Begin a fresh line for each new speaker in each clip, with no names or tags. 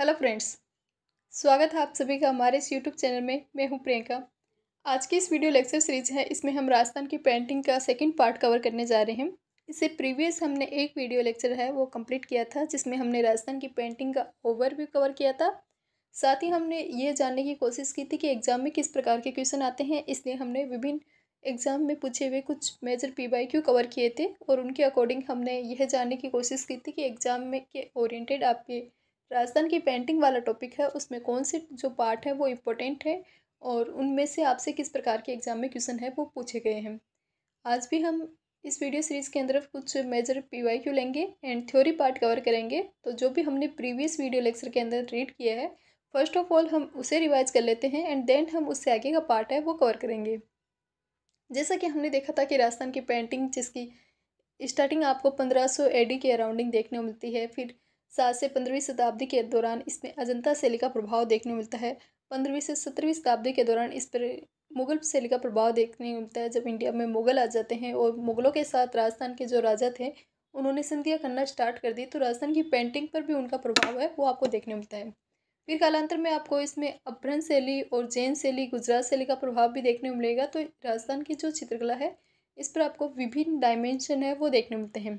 hello friends स्वागत है आप सभी का हमारे इस यूट्यूब चैनल में मैं हूं प्रियंका आज की इस वीडियो लेक्चर सीरीज है इसमें हम राजस्थान की पेंटिंग का सेकंड पार्ट कवर करने जा रहे हैं इससे प्रीवियस हमने एक वीडियो लेक्चर है वो कंप्लीट किया था जिसमें हमने राजस्थान की पेंटिंग का ओवरव्यू कवर किया था साथ ही हमने ये जानने की कोशिश की थी कि एग्ज़ाम में किस प्रकार के क्वेश्चन आते हैं इसलिए हमने विभिन्न एग्ज़ाम में पूछे हुए कुछ major P Y Q cover किए थे और उनके अकॉर्डिंग हमने यह जानने की कोशिश की थी कि एग्ज़ाम में के ओरिएंटेड आपके राजस्थान की पेंटिंग वाला टॉपिक है उसमें कौन से जो पार्ट है वो इम्पोर्टेंट है और उनमें से आपसे किस प्रकार के एग्ज़ाम में क्वेश्चन है वो पूछे गए हैं आज भी हम इस वीडियो सीरीज़ के अंदर कुछ मेजर पीवाईक्यू लेंगे एंड थ्योरी पार्ट कवर करेंगे तो जो भी हमने प्रीवियस वीडियो लेक्चर के अंदर रीड किया है फर्स्ट ऑफ ऑल हम उसे रिवाइज कर लेते हैं एंड देन हम उससे आगे का पार्ट है वो कवर करेंगे जैसा कि हमने देखा था कि राजस्थान की पेंटिंग जिसकी स्टार्टिंग आपको पंद्रह सौ एडी के अराउंडिंग देखने को मिलती है फिर सात से पंद्रहवीं शताब्दी के दौरान इसमें अजंता शैली का प्रभाव देखने मिलता है पंद्रहवीं से सत्रहवीं शताब्दी के दौरान इस पर मुगल शैली का प्रभाव देखने मिलता है जब इंडिया में मुगल आ जाते हैं और मुगलों के साथ राजस्थान के जो राजा थे उन्होंने संधियाँ करना स्टार्ट कर दी तो राजस्थान की पेंटिंग पर भी उनका प्रभाव है वो आपको देखने मिलता है फिर कालांतर में आपको इसमें अभ्रन शैली और जैन शैली गुजरात शैली का प्रभाव भी देखने मिलेगा तो राजस्थान की जो चित्रकला है इस पर आपको विभिन्न डायमेंशन है वो देखने मिलते हैं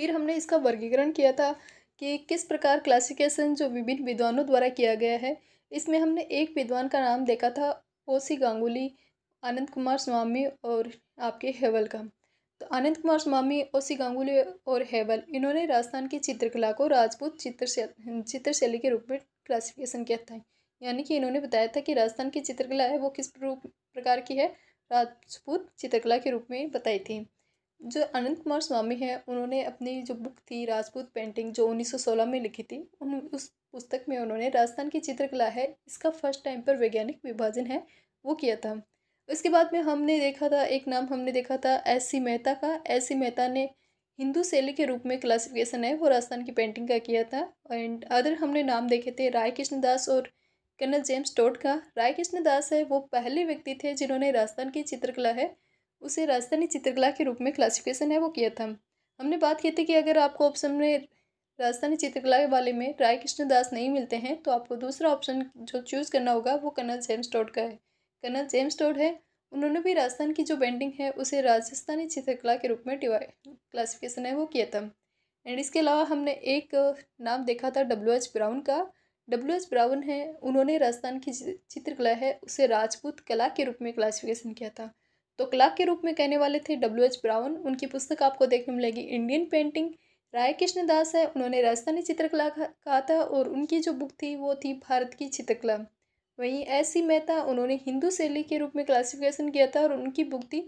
फिर हमने इसका वर्गीकरण किया था कि किस प्रकार क्लासिफिकेशन जो विभिन्न विद्वानों द्वारा किया गया है इसमें हमने एक विद्वान का नाम देखा था ओसी गांगुली आनंद कुमार स्वामी और आपके हेवल का तो आनंद कुमार स्वामी ओसी गांगुली और हेवल इन्होंने राजस्थान की चित्रकला को राजपूत चित्र चित्रशैली के रूप में क्लासिफिकेशन किया था यानी कि इन्होंने बताया था कि राजस्थान की चित्रकला है वो किस रूप प्रकार की है राजपूत चित्रकला के रूप में बताई थी जो अनंत कुमार स्वामी हैं उन्होंने अपनी जो बुक थी राजपूत पेंटिंग जो 1916 में लिखी थी उन उस पुस्तक में उन्होंने राजस्थान की चित्रकला है इसका फर्स्ट टाइम पर वैज्ञानिक विभाजन है वो किया था उसके बाद में हमने देखा था एक नाम हमने देखा था एस सी मेहता का एस सी मेहता ने हिंदू शैली के रूप में क्लासिफिकेशन है वो राजस्थान की पेंटिंग का किया था एंड अदर हमने नाम देखे थे राय कृष्ण दास और कर्नल जेम्स टोट का राय कृष्ण दास है वो पहले व्यक्ति थे जिन्होंने राजस्थान की चित्रकला है उसे राजस्थानी चित्रकला के रूप में क्लासिफिकेशन है वो किया था हमने बात की थी कि अगर आपको ऑप्शन में राजस्थानी चित्रकला के बारे में राय कृष्णदास नहीं मिलते हैं तो आपको दूसरा ऑप्शन जो चूज़ करना होगा वो कर्नल जेम्स टोड का है कर्नल जेम्स टोड है उन्होंने भी राजस्थान की जो पेंटिंग है उसे राजस्थानी चित्रकला के रूप में क्लासिफिकेशन है वो किया था एंड इसके अलावा हमने एक नाम देखा था डब्ल्यू एच ब्राउन का डब्ल्यू एच ब्राउन है उन्होंने राजस्थान की चित्रकला है उसे राजपूत कला के रूप में क्लासिफिकेशन किया था तो क्लार्क के रूप में कहने वाले थे डब्ल्यू एच ब्राउन उनकी पुस्तक आपको देखने मिलेगी इंडियन पेंटिंग राय कृष्ण दास है उन्होंने राजस्थानी चित्रकला कहा था और उनकी जो बुक थी वो थी भारत की चित्रकला वहीं एस मेहता उन्होंने हिंदू शैली के रूप में क्लासिफिकेशन किया था और उनकी बुक थी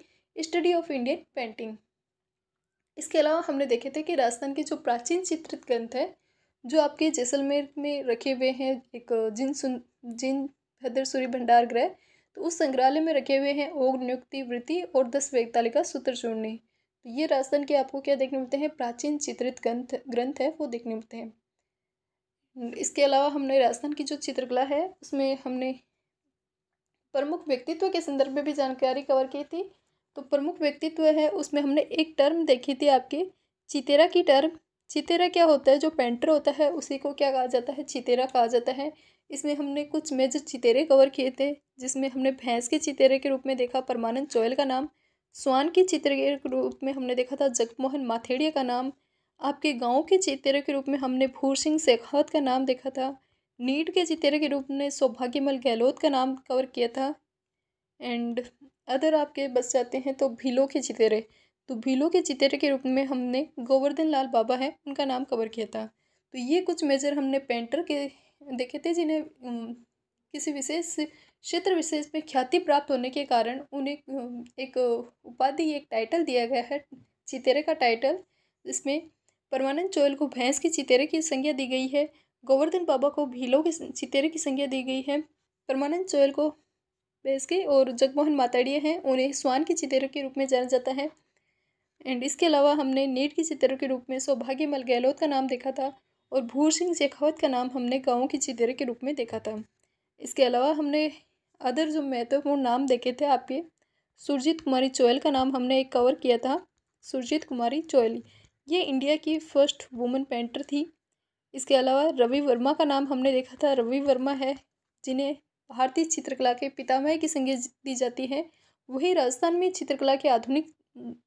स्टडी ऑफ इंडियन पेंटिंग इसके अलावा हमने देखे थे कि राजस्थान के जो प्राचीन चित्रित ग्रंथ हैं जो आपके जैसलमेर में रखे हुए हैं एक जिन सुन जिन भद्र सूर्य भंडार ग्रह तो उस संग्रहालय में रखे हुए हैं ओग नियुक्ति वृत्ति और दस वेगतालिका सूत्र चूर्णी तो ये राजस्थान के आपको क्या देखने मिलते हैं प्राचीन चित्रित ग्रंथ ग्रंथ है वो देखने मिलते हैं इसके अलावा हमने राजस्थान की जो चित्रकला है उसमें हमने प्रमुख व्यक्तित्व के संदर्भ में भी जानकारी कवर की थी तो प्रमुख व्यक्तित्व है उसमें हमने एक टर्म देखी थी आपकी चितेरा की टर्म चितेरा क्या होता है जो पेंटर होता है उसी को क्या कहा जाता है चितेरा कहा जाता है इसमें हमने कुछ मेजर चितेरे कवर किए थे जिसमें हमने भैंस के चितेरे के रूप में देखा परमानंद चोयल का नाम स्वान के चित्र के रूप में हमने देखा था जगमोहन माथेड़िया का नाम आपके गाँव के चितेरे के रूप में हमने भूर सिंह शेखावत का नाम देखा था नीट के चितेरे के रूप में सौभाग्यमल गहलोत का नाम कवर किया था एंड अदर आपके बस जाते हैं तो भीलों के चितेरे तो भीलों के चितेरे के रूप में हमने गोवर्धन लाल बाबा है उनका नाम कवर किया था तो ये कुछ मेजर हमने पेंटर के देखे थे जिन्हें किसी विशेष क्षेत्र विशेष में ख्याति प्राप्त होने के कारण उन्हें एक उपाधि एक टाइटल दिया गया है चितेरे का टाइटल इसमें परमानंद चोयल को भैंस की चितेरे की संज्ञा दी गई है गोवर्धन बाबा को भीलों की चितेरे की संज्ञा दी गई है परमानंद चोयल को भैंस के और जगमोहन माताड़िए हैं उन्हें स्वान की चितेरे के रूप में जाना जाता है एंड इसके अलावा हमने नीट की चित्रों के रूप में सौभाग्य मल गहलोत का नाम देखा था और भूर सिंह शेखावत का नाम हमने गाँव की चिदेरे के रूप में देखा था इसके अलावा हमने अदर जो महत्वपूर्ण नाम देखे थे आपके सुरजीत कुमारी चोयल का नाम हमने एक कवर किया था सुरजीत कुमारी चोयल ये इंडिया की फर्स्ट वुमेन पेंटर थी इसके अलावा रवि वर्मा का नाम हमने देखा था रवि वर्मा है जिन्हें भारतीय चित्रकला के पितामह की संज्ञा दी जाती है वही राजस्थान में चित्रकला के आधुनिक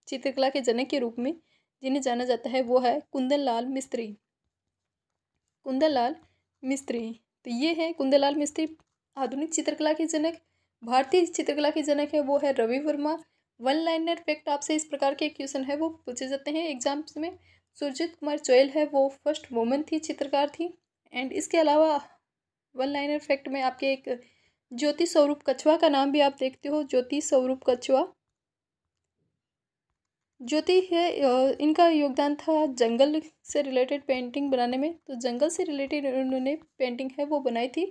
चित्रकला के जनक के रूप में जिन्हें जाना जाता है वो है कुंदन लाल मिस्त्री कुंदनलाल मिस्त्री तो ये है कुंदनलाल मिस्त्री आधुनिक चित्रकला के जनक भारतीय चित्रकला के जनक है वो है Ravi Varma one liner fact आपसे इस प्रकार के क्वेश्चन है वो पूछे जाते हैं एग्जाम्स में सुरजित कुमार चोयल है वो फर्स्ट वोमन थी चित्रकार थी एंड इसके अलावा वन लाइनर फैक्ट में आपके एक ज्योति स्वरूप कछुआ का नाम भी आप देखते हो ज्योति स्वरूप कछुआ ज्योति है इनका योगदान था जंगल से रिलेटेड पेंटिंग बनाने में तो जंगल से रिलेटेड उन्होंने पेंटिंग है वो बनाई थी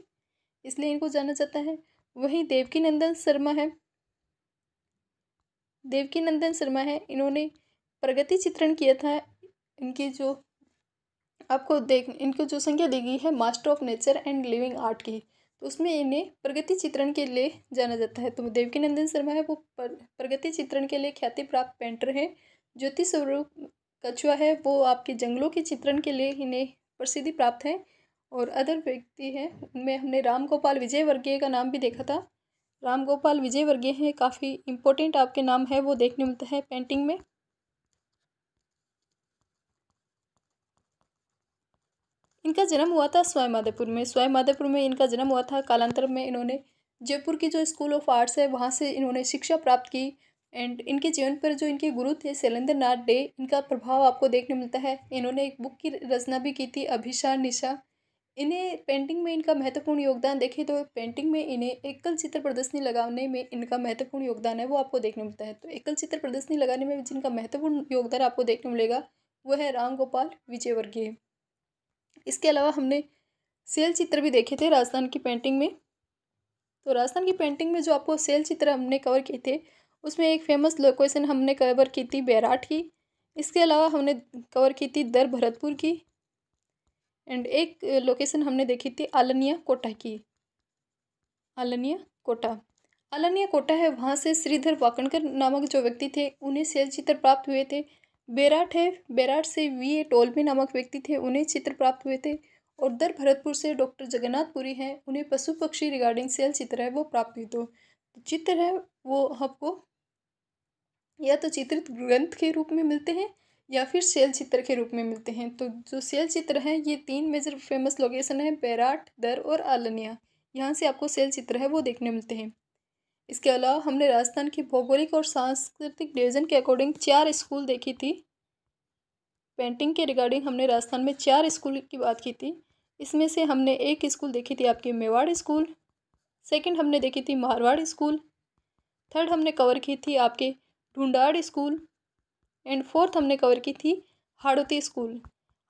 इसलिए इनको जाना जाता है वहीं देवकी नंदन शर्मा है देवकी नंदन शर्मा है इन्होंने प्रगति चित्रण किया था इनकी जो आपको देख इनको जो संख्या दी गई है master of nature and living art की तो उसमें इन्हें प्रगति चित्रण के लिए जाना जाता है तो देवकी नंदन शर्मा है वो प्रगति चित्रण के लिए ख्याति प्राप्त पेंटर हैं ज्योति स्वरूप कछुआ है वो आपके जंगलों के चित्रण के लिए इन्हें प्रसिद्धि प्राप्त है और अदर व्यक्ति हैं उनमें हमने राम गोपाल विजय वर्गीय का नाम भी देखा था राम गोपाल विजय वर्गीय हैं काफ़ी इम्पोर्टेंट आपके नाम है वो देखने मिलता है पेंटिंग में इनका जन्म हुआ था स्वयं माधेपुर में स्वयं माधेपुर में इनका जन्म हुआ था कालांतर में इन्होंने जयपुर की जो स्कूल ऑफ आर्ट्स है वहाँ से इन्होंने शिक्षा प्राप्त की एंड इनके जीवन पर जो इनके गुरु थे शैलेंद्र नाथ डे इनका प्रभाव आपको देखने मिलता है इन्होंने एक बुक की रचना भी की थी अभिशा निशा इन्हें पेंटिंग में इनका महत्वपूर्ण योगदान देखें तो पेंटिंग में इन्हें एकल चित्र प्रदर्शनी लगाने में इनका महत्वपूर्ण योगदान है वो आपको देखने मिलता है तो एकल चित्र प्रदर्शनी लगाने में जिनका महत्वपूर्ण योगदान आपको देखने मिलेगा वो है राम गोपाल विजयवर्गीय इसके अलावा हमने सेल चित्र भी देखे थे राजस्थान की पेंटिंग में तो राजस्थान की पेंटिंग में जो आपको सेल चित्र हमने कवर किए थे उसमें एक फेमस लोकेशन हमने कवर की थी बैराट की इसके अलावा हमने कवर की थी दर भरतपुर की एंड एक लोकेशन हमने देखी थी आलनिया कोटा की आलनिया कोटा आलनिया कोटा है वहाँ से श्रीधर वाकणकर नामक जो व्यक्ति थे उन्हें सेल चित्र प्राप्त हुए थे बेराट है बेराट से वी ए टोलमी नामक व्यक्ति थे उन्हें चित्र प्राप्त हुए थे और दर भरतपुर से डॉक्टर जगन्नाथपुरी हैं उन्हें पशु पक्षी रिगार्डिंग सेल चित्र है वो प्राप्त हुई तो चित्र है वो आपको या तो चित्रित ग्रंथ के रूप में मिलते हैं या फिर सेल चित्र के रूप में मिलते हैं तो जो सेल चित्र हैं ये तीन मेजर फेमस लोकेशन है बैराट दर और आलनिया यहाँ से आपको सेल चित्र है वो देखने मिलते हैं इसके अलावा हमने राजस्थान की भौगोलिक और सांस्कृतिक डिवीज़न के अकॉर्डिंग चार स्कूल देखी थी पेंटिंग के रिगार्डिंग हमने राजस्थान में चार स्कूल की बात की थी इसमें से हमने एक स्कूल देखी थी आपकी मेवाड़ स्कूल सेकंड हमने देखी थी मारवाड़ स्कूल थर्ड हमने कवर की थी आपके ढूंढाड़ स्कूल एंड फोर्थ हमने कवर की थी हाड़ोती स्कूल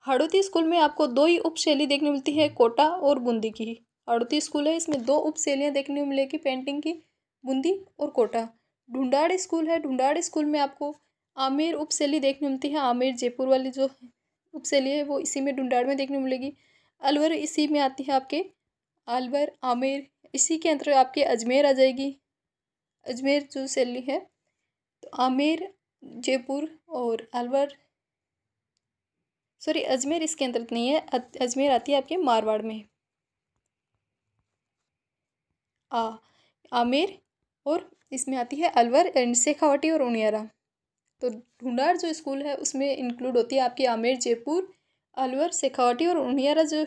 हाड़ोती स्कूल में आपको दो ही उप देखने मिलती है कोटा और बूंदी की हाड़ोती स्कूल है इसमें दो उप देखने को मिलेगी पेंटिंग की बूंदी और कोटा ढूंढाड़ स्कूल है ढूंढाड़ स्कूल में आपको आमेर उपशैली देखने मिलती है आमिर जयपुर वाली जो उपशैली है वो इसी में ढूंढाड़ में देखने मिलेगी अलवर इसी में आती है आपके अलवर आमेर इसी के अंतर्गत आपके अजमेर आ जाएगी अजमेर जो शैली है तो आमेर जयपुर और अलवर सॉरी अजमेर इसके अंतर्गत नहीं है अजमेर आती है आपके मारवाड़ में आ आमेर और इसमें आती है अलवर एंड शेखावटी और उनियारा तो ढूंढार जो स्कूल है उसमें इंक्लूड होती है आपकी आमेर जयपुर अलवर शेखावटी और उनियारा जो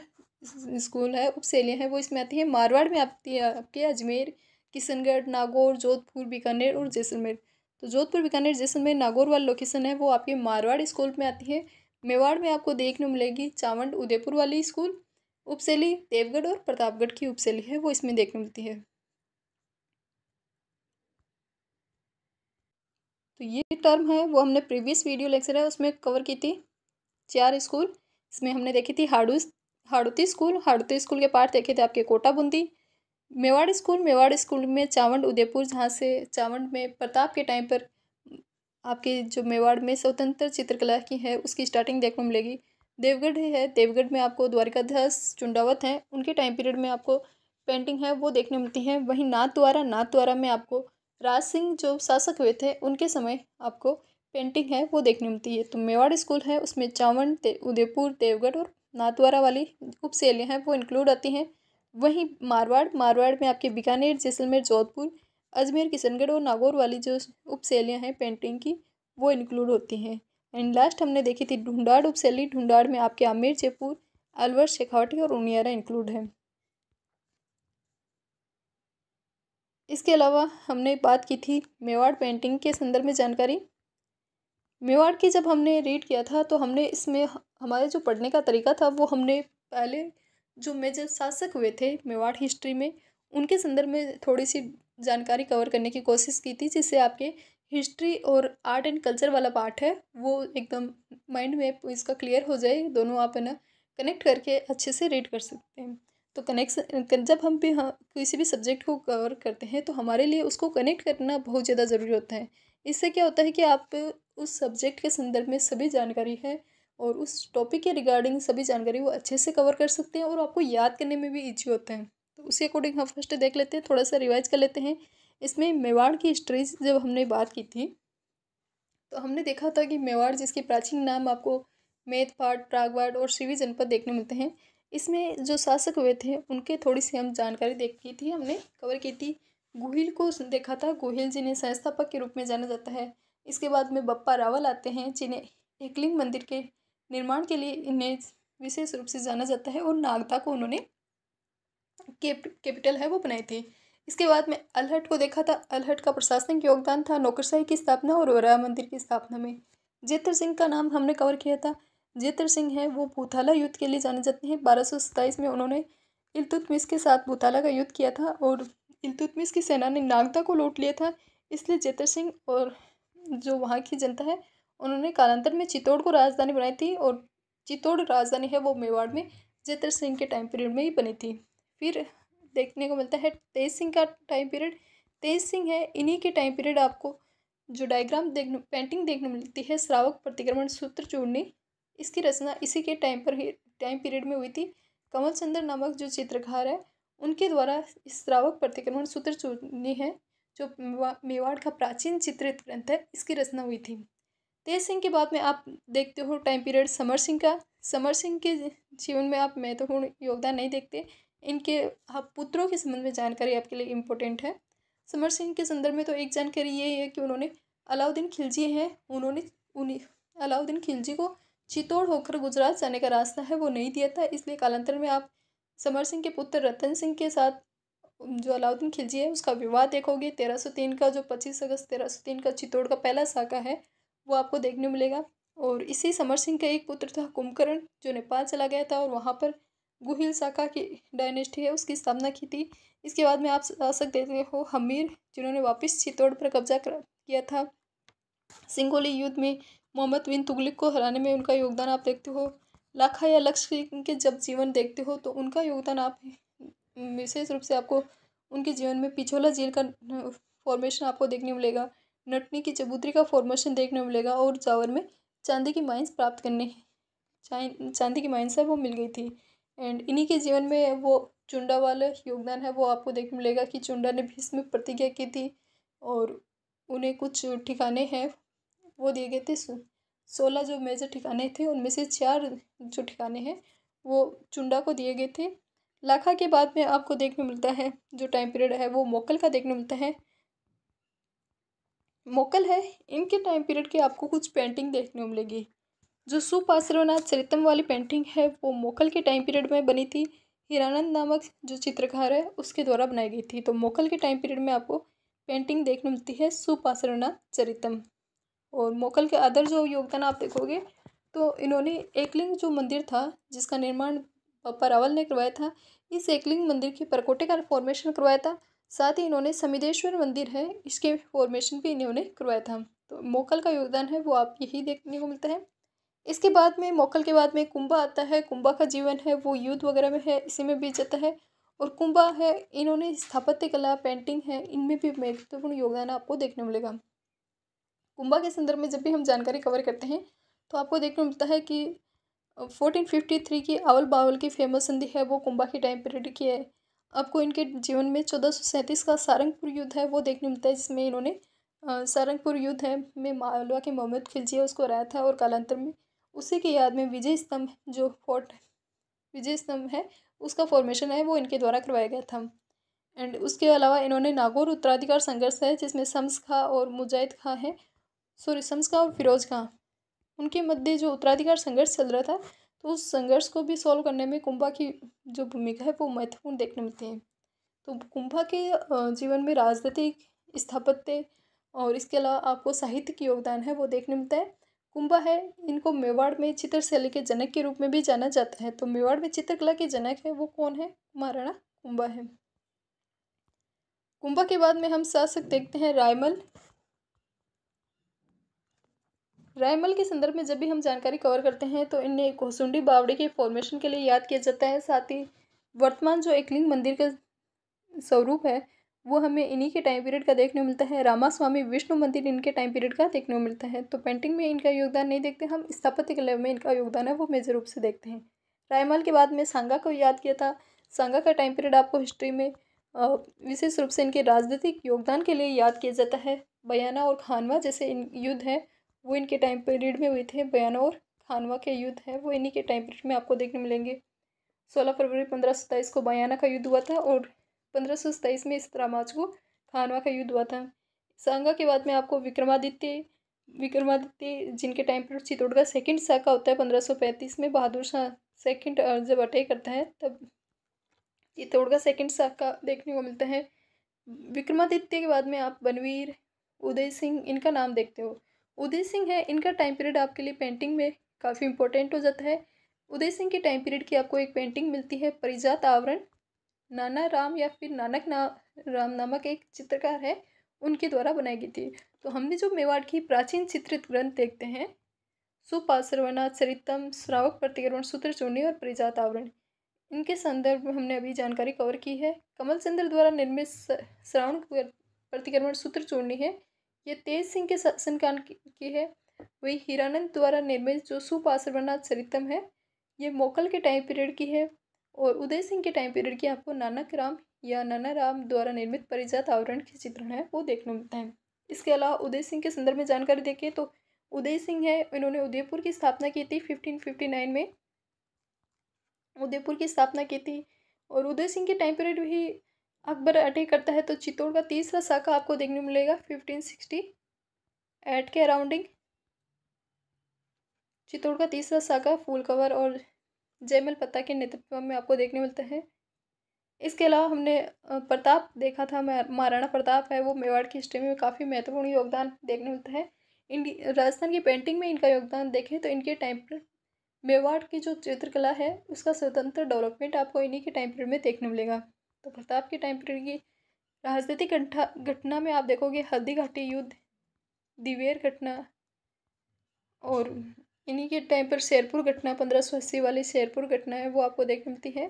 स्कूल है उपसेलियाँ हैं वो इसमें आती हैं मारवाड़ में आती है आपके अजमेर किशनगढ़ नागौर जोधपुर बीकानेर और जैसलमेर तो जोधपुर बीकानेर जैसलमेर नागौर वाली लोकेशन है वो आपके मारवाड़ स्कूल में आती है मेवाड़ में आपको देखने मिलेगी चावंड उदयपुर वाली स्कूल उपसेली देवगढ़ और प्रतापगढ़ की उपसेली है वो इसमें देखने मिलती है तो ये टर्म है वो हमने प्रीवियस वीडियो लेक्चर है उसमें कवर की थी चार स्कूल इसमें हमने देखी थी हाड़ू हाड़ूती स्कूल हाड़ूती स्कूल के पार्ट देखे थे आपके कोटा बूंदी मेवाड़ स्कूल मेवाड़ स्कूल में चावंड उदयपुर जहाँ से चावंड में प्रताप के टाइम पर आपके जो मेवाड़ में स्वतंत्र चित्रकला की है उसकी स्टार्टिंग देखने को मिलेगी देवगढ़ है देवगढ़ में आपको द्वारिकाध्यास चुंडावत हैं उनके टाइम पीरियड में आपको पेंटिंग है वो देखने मिलती है वहीं नाथ द्वारा नाथ द्वारा में आपको राज सिंह जो शासक हुए थे उनके समय आपको पेंटिंग है वो देखने मिलती है तो मेवाड़ स्कूल है उसमें चावन उदयपुर देवगढ़ और नाथद्वारा वाली उपशैलियाँ हैं वो इंक्लूड आती हैं वहीं मारवाड़ मारवाड़ में आपके बीकानेर जैसलमेर जोधपुर अजमेर किशनगढ़ और नागौर वाली जो उपशैलियाँ हैं पेंटिंग की वो इंक्लूड होती हैं एंड लास्ट हमने देखी थी ढूंढाड़ उपशैली ढूंढाड़ में आपके आमिर जयपुर अलवर शेखावटी और उनियारा इंक्लूड है इसके अलावा हमने बात की थी मेवाड़ पेंटिंग के संदर्भ में जानकारी मेवाड़ की जब हमने रीड किया था तो हमने इसमें हमारे जो पढ़ने का तरीका था वो हमने पहले जो मेजर शासक हुए थे मेवाड़ हिस्ट्री में उनके संदर्भ में थोड़ी सी जानकारी कवर करने की कोशिश की थी जिससे आपके हिस्ट्री और आर्ट एंड कल्चर वाला पार्ट है वो एकदम माइंड में इसका क्लियर हो जाए दोनों आप है ना कनेक्ट करके अच्छे से रीड कर सकते हैं तो कनेक्शन जब हम भी हाँ किसी भी सब्जेक्ट को कवर करते हैं तो हमारे लिए उसको कनेक्ट करना बहुत ज़्यादा ज़रूरी होता है इससे क्या होता है कि आप उस सब्जेक्ट के संदर्भ में सभी जानकारी है और उस टॉपिक के रिगार्डिंग सभी जानकारी वो अच्छे से कवर कर सकते हैं और आपको याद करने में भी ईजी होते हैं तो उसी अकॉर्डिंग हम फर्स्ट देख लेते हैं थोड़ा सा रिवाइज कर लेते हैं इसमें मेवाड़ की हिस्ट्री जब हमने बात की थी तो हमने देखा था कि मेवाड़ जिसके प्राचीन नाम आपको मेतपाट प्रागवाड़ और शिवी जनपद देखने मिलते हैं इसमें जो शासक हुए थे उनके थोड़ी सी हम जानकारी देखी थी हमने कवर की थी गोहिल को देखा था गोहिल जिन्हें संस्थापक के रूप में जाना जाता है इसके बाद में बप्पा रावल आते हैं जिन्हें एकलिंग मंदिर के निर्माण के लिए इन्हें विशेष रूप से जाना जाता है और नागदा को उन्होंने केप कैपिटल है वो बनाई थी इसके बाद में अलहट को देखा था अलहट का प्रशासनिक योगदान था नौकरशाही की स्थापना और वरा मंदिर की स्थापना में जेतर सिंह का नाम हमने कवर किया था जित्र सिंह है वो भूथाला युद्ध के लिए जाने जाते हैं बारह में उन्होंने इलतुतमिस के साथ भूथाला का युद्ध किया था और इलतुतमिस की सेना ने नागदा को लौट लिया था इसलिए जेतर सिंह और जो वहाँ की जनता है उन्होंने कालांतर में चित्तौड़ को राजधानी बनाई थी और चित्तौड़ राजधानी है वो मेवाड़ में जेतर सिंह के टाइम पीरियड में ही बनी थी फिर देखने को मिलता है तेज सिंह का टाइम पीरियड तेज सिंह है इन्हीं के टाइम पीरियड आपको जो डायग्राम देखने पेंटिंग देखने मिलती है श्रावक प्रतिक्रमण सूत्र चूर्णी इसकी रचना इसी के टाइम पर ही टाइम पीरियड में हुई थी कमल चंद्र नामक जो चित्रकार है उनके द्वारा श्रावक प्रतिक्रमण सूत्र चूनी है जो मेवाड़ का प्राचीन चित्रित ग्रंथ है इसकी रचना हुई थी तेज सिंह के बाद में आप देखते हो टाइम पीरियड समर सिंह का समर सिंह के जीवन में आप महत्वपूर्ण योगदान नहीं देखते इनके आप हाँ, पुत्रों के संबंध में जानकारी आपके लिए इम्पोर्टेंट है समर सिंह के संदर्भ में तो एक जानकारी ये है कि उन्होंने अलाउद्दीन खिलजी हैं उन्होंने उन्हीं अलाउद्दीन खिलजी को चित्तौड़ होकर गुजरात जाने का रास्ता है वो नहीं दिया था इसलिए कालांतर में आप समर सिंह के पुत्र रतन सिंह के साथ जो अलाउद्दीन खिलजी है उसका विवाह देखोगे तेरह सौ तीन का जो पच्चीस अगस्त तेरह सौ तीन का चित्तौड़ का पहला साका है वो आपको देखने मिलेगा और इसी समर सिंह का एक पुत्र था कुंभकर्ण जो नेपाल चला गया था और वहाँ पर गुहिल साका की डायनेस्टी है उसकी स्थापना की थी इसके बाद में आप शासक देखते हो हमीर जिन्होंने वापस चित्तौड़ पर कब्जा किया था सिंगोली युद्ध में मोहम्मद बिन तुगलिक को हराने में उनका योगदान आप देखते हो लाखा या लक्ष्य के जब जीवन देखते हो तो उनका योगदान आप विशेष रूप से आपको उनके जीवन में पिछोला झील का फॉर्मेशन आपको देखने मिलेगा नटनी की चबूतरी का फॉर्मेशन देखने मिलेगा और जावर में चांदी की माइंस प्राप्त करने चांदी की माइंस है वो मिल गई थी एंड इन्हीं के जीवन में वो चुंडा वाला योगदान है वो आपको देखने मिलेगा कि चुंडा ने भीष्म प्रतिज्ञा की थी और उन्हें कुछ ठिकाने हैं वो दिए गए थे सोलह जो मेजर ठिकाने थे उनमें से चार जो ठिकाने हैं वो चुंडा को दिए गए थे लाखा के बाद में आपको देखने मिलता है जो टाइम पीरियड है वो मोकल का देखने मिलता है मोकल है इनके टाइम पीरियड की आपको कुछ पेंटिंग देखने को मिलेगी जो सुपाश्रवनाथ चरितम वाली पेंटिंग है वो मोकल के टाइम पीरियड में बनी थी हिरानंद नामक जो चित्रकार है उसके द्वारा बनाई गई थी तो मोकल के टाइम पीरियड में आपको पेंटिंग देखने मिलती है सुपाश्रवनाथ चरितम और मोकल के अदर जो योगदान आप देखोगे तो इन्होंने एकलिंग जो मंदिर था जिसका निर्माण पप्पा रावल ने करवाया था इस एकलिंग मंदिर के परकोटे का फॉर्मेशन करवाया था साथ ही इन्होंने समिदेश्वर मंदिर है इसके फॉर्मेशन भी इन्होंने करवाया था तो मोकल का योगदान है वो आप यही देखने को मिलता है इसके बाद में मोकल के बाद में कुंभा आता है कुंभा का जीवन है वो युद्ध वगैरह में है इसी में बीत जाता है और कुंभा है इन्होंने स्थापत्य कला पेंटिंग है इनमें भी महत्वपूर्ण योगदान आपको देखने मिलेगा कुंभा के संदर्भ में जब भी हम जानकारी कवर करते हैं तो आपको देखने मिलता है कि फोर्टीन फिफ्टी थ्री की अवल बावल की फेमस संधि है वो कुंभा के टाइम पीरियड की है आपको इनके जीवन में चौदह सौ सैंतीस का सारंगपुर युद्ध है वो देखने मिलता है जिसमें इन्होंने सारंगपुर युद्ध है में मालवा के मोहम्मद खिलजिया उसको हराया था और कालांतर में उसी की याद में विजय स्तंभ जो फोर्ट विजय स्तंभ है उसका फॉर्मेशन है वो इनके द्वारा करवाया गया था एंड उसके अलावा इन्होंने नागौर उत्तराधिकार संघर्ष है जिसमें शम्स खा और मुजाहिद खा हैं सो रिसम्स का और फिरोज का उनके मध्य जो उत्तराधिकार संघर्ष चल रहा था तो उस संघर्ष को भी सॉल्व करने में कुंभा की जो भूमिका है वो महत्वपूर्ण देखने मिलती है तो कुंभा के जीवन में राजनीतिक स्थापत्य और इसके अलावा आपको साहित्य की योगदान है वो देखने मिलता है कुंभा है इनको मेवाड़ में चित्रशैली के जनक के रूप में भी जाना जाता है तो मेवाड़ में चित्रकला के जनक है वो कौन है महाराणा कुंभा है कुंभा के बाद में हम शासक देखते हैं रायमल रायमल के संदर्भ में जब भी हम जानकारी कवर करते हैं तो इन्हें घोसुंडी बावड़ी के फॉर्मेशन के लिए याद किया जाता है साथ ही वर्तमान जो एकलिंग मंदिर का स्वरूप है वो हमें इन्हीं के टाइम पीरियड का देखने को मिलता है रामा स्वामी विष्णु मंदिर इनके टाइम पीरियड का देखने को मिलता है तो पेंटिंग में इनका योगदान नहीं देखते हम स्थापत्य कला में इनका योगदान है वो मेजर रूप से देखते हैं रायमल के बाद में सांगा को याद किया था सांगा का टाइम पीरियड आपको हिस्ट्री में विशेष रूप से इनके राजनीतिक योगदान के लिए याद किया जाता है बयाना और खानवा जैसे इन युद्ध हैं वो इनके टाइम पीरियड में हुए थे बयान और खानवा के युद्ध है वो इन्हीं के टाइम पीरियड में आपको देखने मिलेंगे सोलह फरवरी पंद्रह सौ सताईस को बयाना का युद्ध हुआ था और पंद्रह सौ सताईस में सत्रह मार्च को खानवा का युद्ध हुआ था सांगा के बाद में आपको विक्रमादित्य विक्रमादित्य जिनके टाइम पीरियड चित्तौड़ का सेकेंड का होता है पंद्रह सौ पैंतीस में बहादुर शाह सेकेंड जब अटैक करता है तब चित्तौड़ का सेकेंड का देखने को मिलता है विक्रमादित्य के बाद में आप बनवीर उदय सिंह इनका नाम देखते हो उदय सिंह है इनका टाइम पीरियड आपके लिए पेंटिंग में काफ़ी इंपॉर्टेंट हो जाता है उदय सिंह के टाइम पीरियड की आपको एक पेंटिंग मिलती है परिजात आवरण नाना राम या फिर नानक ना राम नामक एक चित्रकार है उनके द्वारा बनाई गई थी तो हमने जो मेवाड़ की प्राचीन चित्रित ग्रंथ देखते हैं सुपाश्रवना चरितम श्रावक प्रतिक्रमण चूर्णी और परिजात आवरण इनके संदर्भ में हमने अभी जानकारी कवर की है कमल चंद्र द्वारा निर्मित श्रावण प्रतिक्रमण चूर्णी है यह तेज सिंह के शासनकाल की है वही हीरानंद द्वारा निर्मित जो सुपासर्वनाथ चरितम है ये मोकल के टाइम पीरियड की है और उदय सिंह के टाइम पीरियड की आपको नानक राम या नाना राम द्वारा निर्मित परिजात आवरण के चित्रण है वो देखने मिलते हैं इसके अलावा उदय सिंह के संदर्भ में जानकारी देखें तो उदय सिंह है इन्होंने उदयपुर की स्थापना की थी फिफ्टीन फिफ्टी नाइन में उदयपुर की स्थापना की थी और उदय सिंह के टाइम पीरियड भी अकबर अटैक करता है तो चित्तौड़ का तीसरा शाखा आपको देखने मिलेगा फिफ्टीन सिक्सटी एट के अराउंडिंग चित्तौड़ का तीसरा शाखा फूल कवर और जयमल पत्ता के नेतृत्व में आपको देखने मिलता है इसके अलावा हमने प्रताप देखा था महाराणा प्रताप है वो मेवाड़ की हिस्ट्री में काफ़ी महत्वपूर्ण योगदान देखने मिलता है इंडी राजस्थान की पेंटिंग में इनका योगदान देखें तो इनके टाइम पर मेवाड़ की जो चित्रकला है उसका स्वतंत्र डेवलपमेंट आपको इन्हीं के टाइम पीरियड में देखने मिलेगा तो प्रताप के टाइम पीरियड की राजनीतिक घटना में आप देखोगे हल्दी घाटी युद्ध दिवेर घटना और इन्हीं के टाइम पर शेरपुर घटना पंद्रह सौ अस्सी वाली शेरपुर घटना है वो आपको देखने मिलती है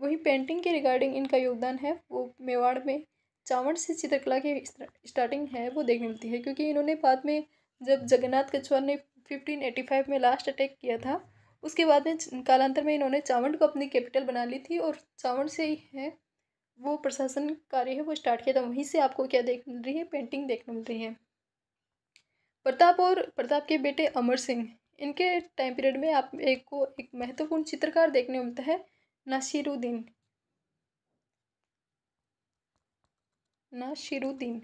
वही पेंटिंग के रिगार्डिंग इनका योगदान है वो मेवाड़ में चावण से चित्रकला की स्टार्टिंग है वो देखने मिलती है क्योंकि इन्होंने बाद में जब जगन्नाथ कछुआ ने फिफ्टीन एटी फाइव में लास्ट अटैक किया था उसके बाद में कालांतर में इन्होंने चावंड को अपनी कैपिटल बना ली थी और चावंड से ही है वो प्रशासन कार्य है वो स्टार्ट किया था वहीं से आपको क्या देख मिल रही है पेंटिंग देखने मिल रही है प्रताप और प्रताप के बेटे अमर सिंह इनके टाइम पीरियड में आप एक को एक महत्वपूर्ण चित्रकार देखने को मिलता है नासिरुद्दीन नासिरुद्दीन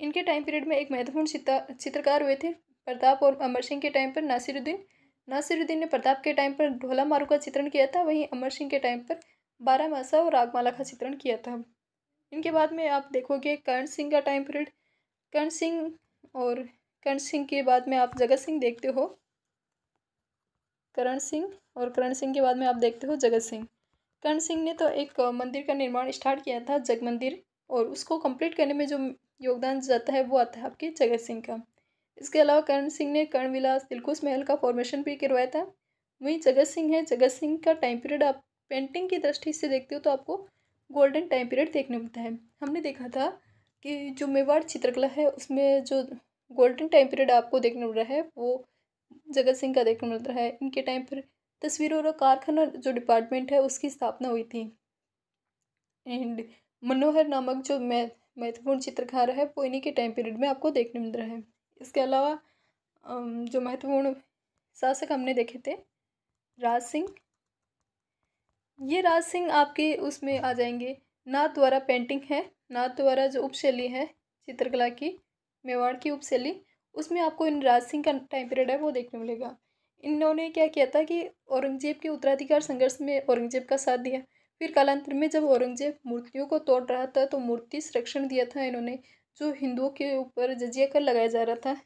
इनके टाइम पीरियड में एक महत्वपूर्ण चित्रकार हुए थे प्रताप और अमर सिंह के टाइम पर नासिरुद्दीन नासिरुद्दीन ने प्रताप के टाइम पर ढोला मारू का चित्रण किया था वहीं अमर सिंह के टाइम पर बारामासा और रागमाला का चित्रण किया था इनके बाद में आप देखोगे कर्ण सिंह का टाइम पीरियड कर्ण सिंह और कर्ण सिंह के बाद में आप जगत सिंह देखते हो करण सिंह और करण सिंह के बाद में आप देखते हो जगत सिंह करण सिंह ने तो एक मंदिर का निर्माण स्टार्ट किया था जग मंदिर और उसको कंप्लीट करने में जो योगदान जाता है वो आता है आपके जगत सिंह का इसके अलावा करण सिंह ने कर्णविलास दिलकुश महल का फॉर्मेशन भी करवाया था वहीं जगत सिंह है जगत सिंह का टाइम पीरियड आप पेंटिंग की दृष्टि से देखते हो तो आपको गोल्डन टाइम पीरियड देखने मिलता है हमने देखा था कि जो मेवाड़ चित्रकला है उसमें जो गोल्डन टाइम पीरियड आपको देखने मिल रहा है वो जगत सिंह का देखने मिल रहा है इनके टाइम पर तस्वीरों और कारखाना जो डिपार्टमेंट है उसकी स्थापना हुई थी एंड मनोहर नामक जो मै महत्वपूर्ण चित्रकार है वो इन्हीं के टाइम पीरियड में आपको देखने मिल रहा है इसके अलावा जो महत्वपूर्ण शासक हमने देखे थे राज सिंह ये राज सिंह आपके उसमें आ जाएंगे नाथ द्वारा पेंटिंग है नाथ द्वारा जो उपशैली है चित्रकला की मेवाड़ की उपशैली उसमें आपको इन राज सिंह का टाइम पीरियड है वो देखने मिलेगा इन्होंने क्या किया था कि औरंगजेब के उत्तराधिकार संघर्ष में औरंगजेब का साथ दिया फिर कालांतर में जब औरंगजेब मूर्तियों को तोड़ रहा था तो मूर्ति संरक्षण दिया था इन्होंने जो हिंदुओं के ऊपर जजिया कर लगाया जा रहा था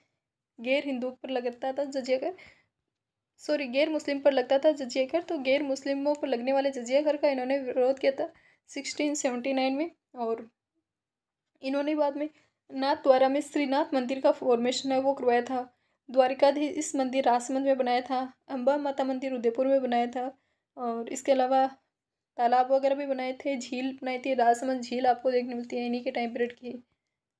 गैर हिंदुओं पर लगता था जजिया कर सॉरी गैर मुस्लिम पर लगता था जजिया कर तो गैर मुस्लिमों पर लगने वाले जजिया कर का इन्होंने विरोध किया था सिक्सटीन सेवेंटी नाइन में और इन्होंने बाद में नाथ द्वारा में श्रीनाथ मंदिर का फॉर्मेशन है वो करवाया था द्वारिकाधीश इस मंदिर राजमंद में बनाया था अम्बा माता मंदिर उदयपुर में बनाया था और इसके अलावा तालाब वगैरह भी बनाए थे झील बनाई थी राजसमंद झील आपको देखने मिलती है इन्हीं के टाइम पीरियड की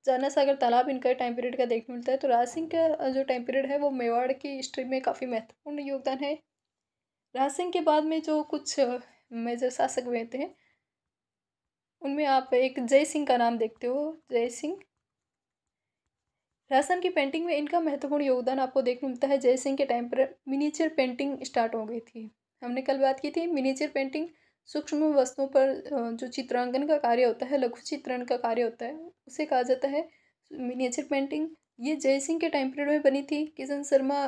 जाना सागर तालाब इनका टाइम पीरियड का देखने मिलता है तो राज सिंह का जो टाइम पीरियड है वो मेवाड़ की हिस्ट्री में काफ़ी महत्वपूर्ण योगदान है राज सिंह के बाद में जो कुछ मेजर शासक हुए थे उनमें आप एक जय सिंह का नाम देखते हो जय सिंह राजस्थान की पेंटिंग में इनका महत्वपूर्ण योगदान आपको देखने मिलता है जय सिंह के टाइम पर मिनीचर पेंटिंग स्टार्ट हो गई थी हमने कल बात की थी मिनीचर पेंटिंग सूक्ष्म वस्तुओं पर जो चित्रांकन का कार्य होता है लघु चित्रण का कार्य होता है उसे कहा जाता है मिनिएचर पेंटिंग ये जय सिंह के टाइम पीरियड में बनी थी किशन शर्मा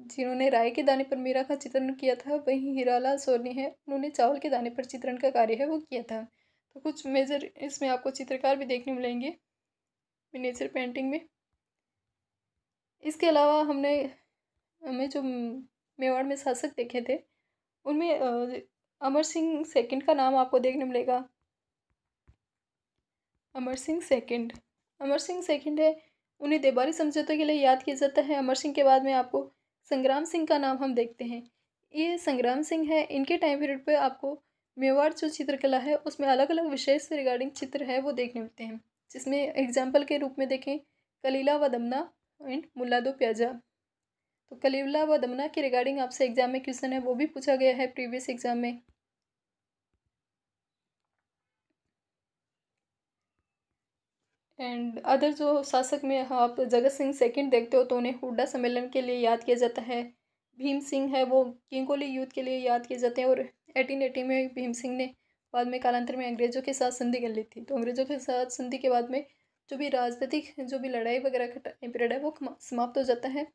जिन्होंने राय के दाने पर मीरा का चित्रण किया था वहीं हीरालाल सोनी है उन्होंने चावल के दाने पर चित्रण का कार्य है वो किया था तो कुछ मेजर इसमें आपको चित्रकार भी देखने मिलेंगे मिनेचर पेंटिंग में इसके अलावा हमने हमें जो मेवाड़ में शासक देखे थे उनमें अमर सिंह सेकंड का नाम आपको देखने मिलेगा अमर सिंह सेकंड अमर सिंह सेकंड है उन्हें देबारी समझौते के लिए याद किया जाता है अमर सिंह के बाद में आपको संग्राम सिंह का नाम हम देखते हैं ये संग्राम सिंह है इनके टाइम पीरियड पर आपको मेवाड़ जो चित्रकला है उसमें अलग अलग विषय से रिगार्डिंग चित्र है वो देखने मिलते हैं जिसमें एग्जाम्पल के रूप में देखें कलीला व दमना एंड मुला दो प्याजा तो कलीला व दमना के रिगार्डिंग आपसे एग्जाम में क्वेश्चन है वो भी पूछा गया है प्रीवियस एग्जाम में एंड अदर जो शासक में आप जगत सिंह सेकंड देखते हो तो उन्हें हुड्डा सम्मेलन के लिए याद किया जाता है भीम सिंह है वो किंगोली युद्ध के लिए याद किए जाते हैं और एटीन एटी में भीम सिंह ने बाद में कालांतर में अंग्रेज़ों के साथ संधि कर ली थी तो अंग्रेज़ों के साथ संधि के बाद में जो भी राजनीतिक जो भी लड़ाई वगैरह का पीरियड है वो समाप्त हो जाता है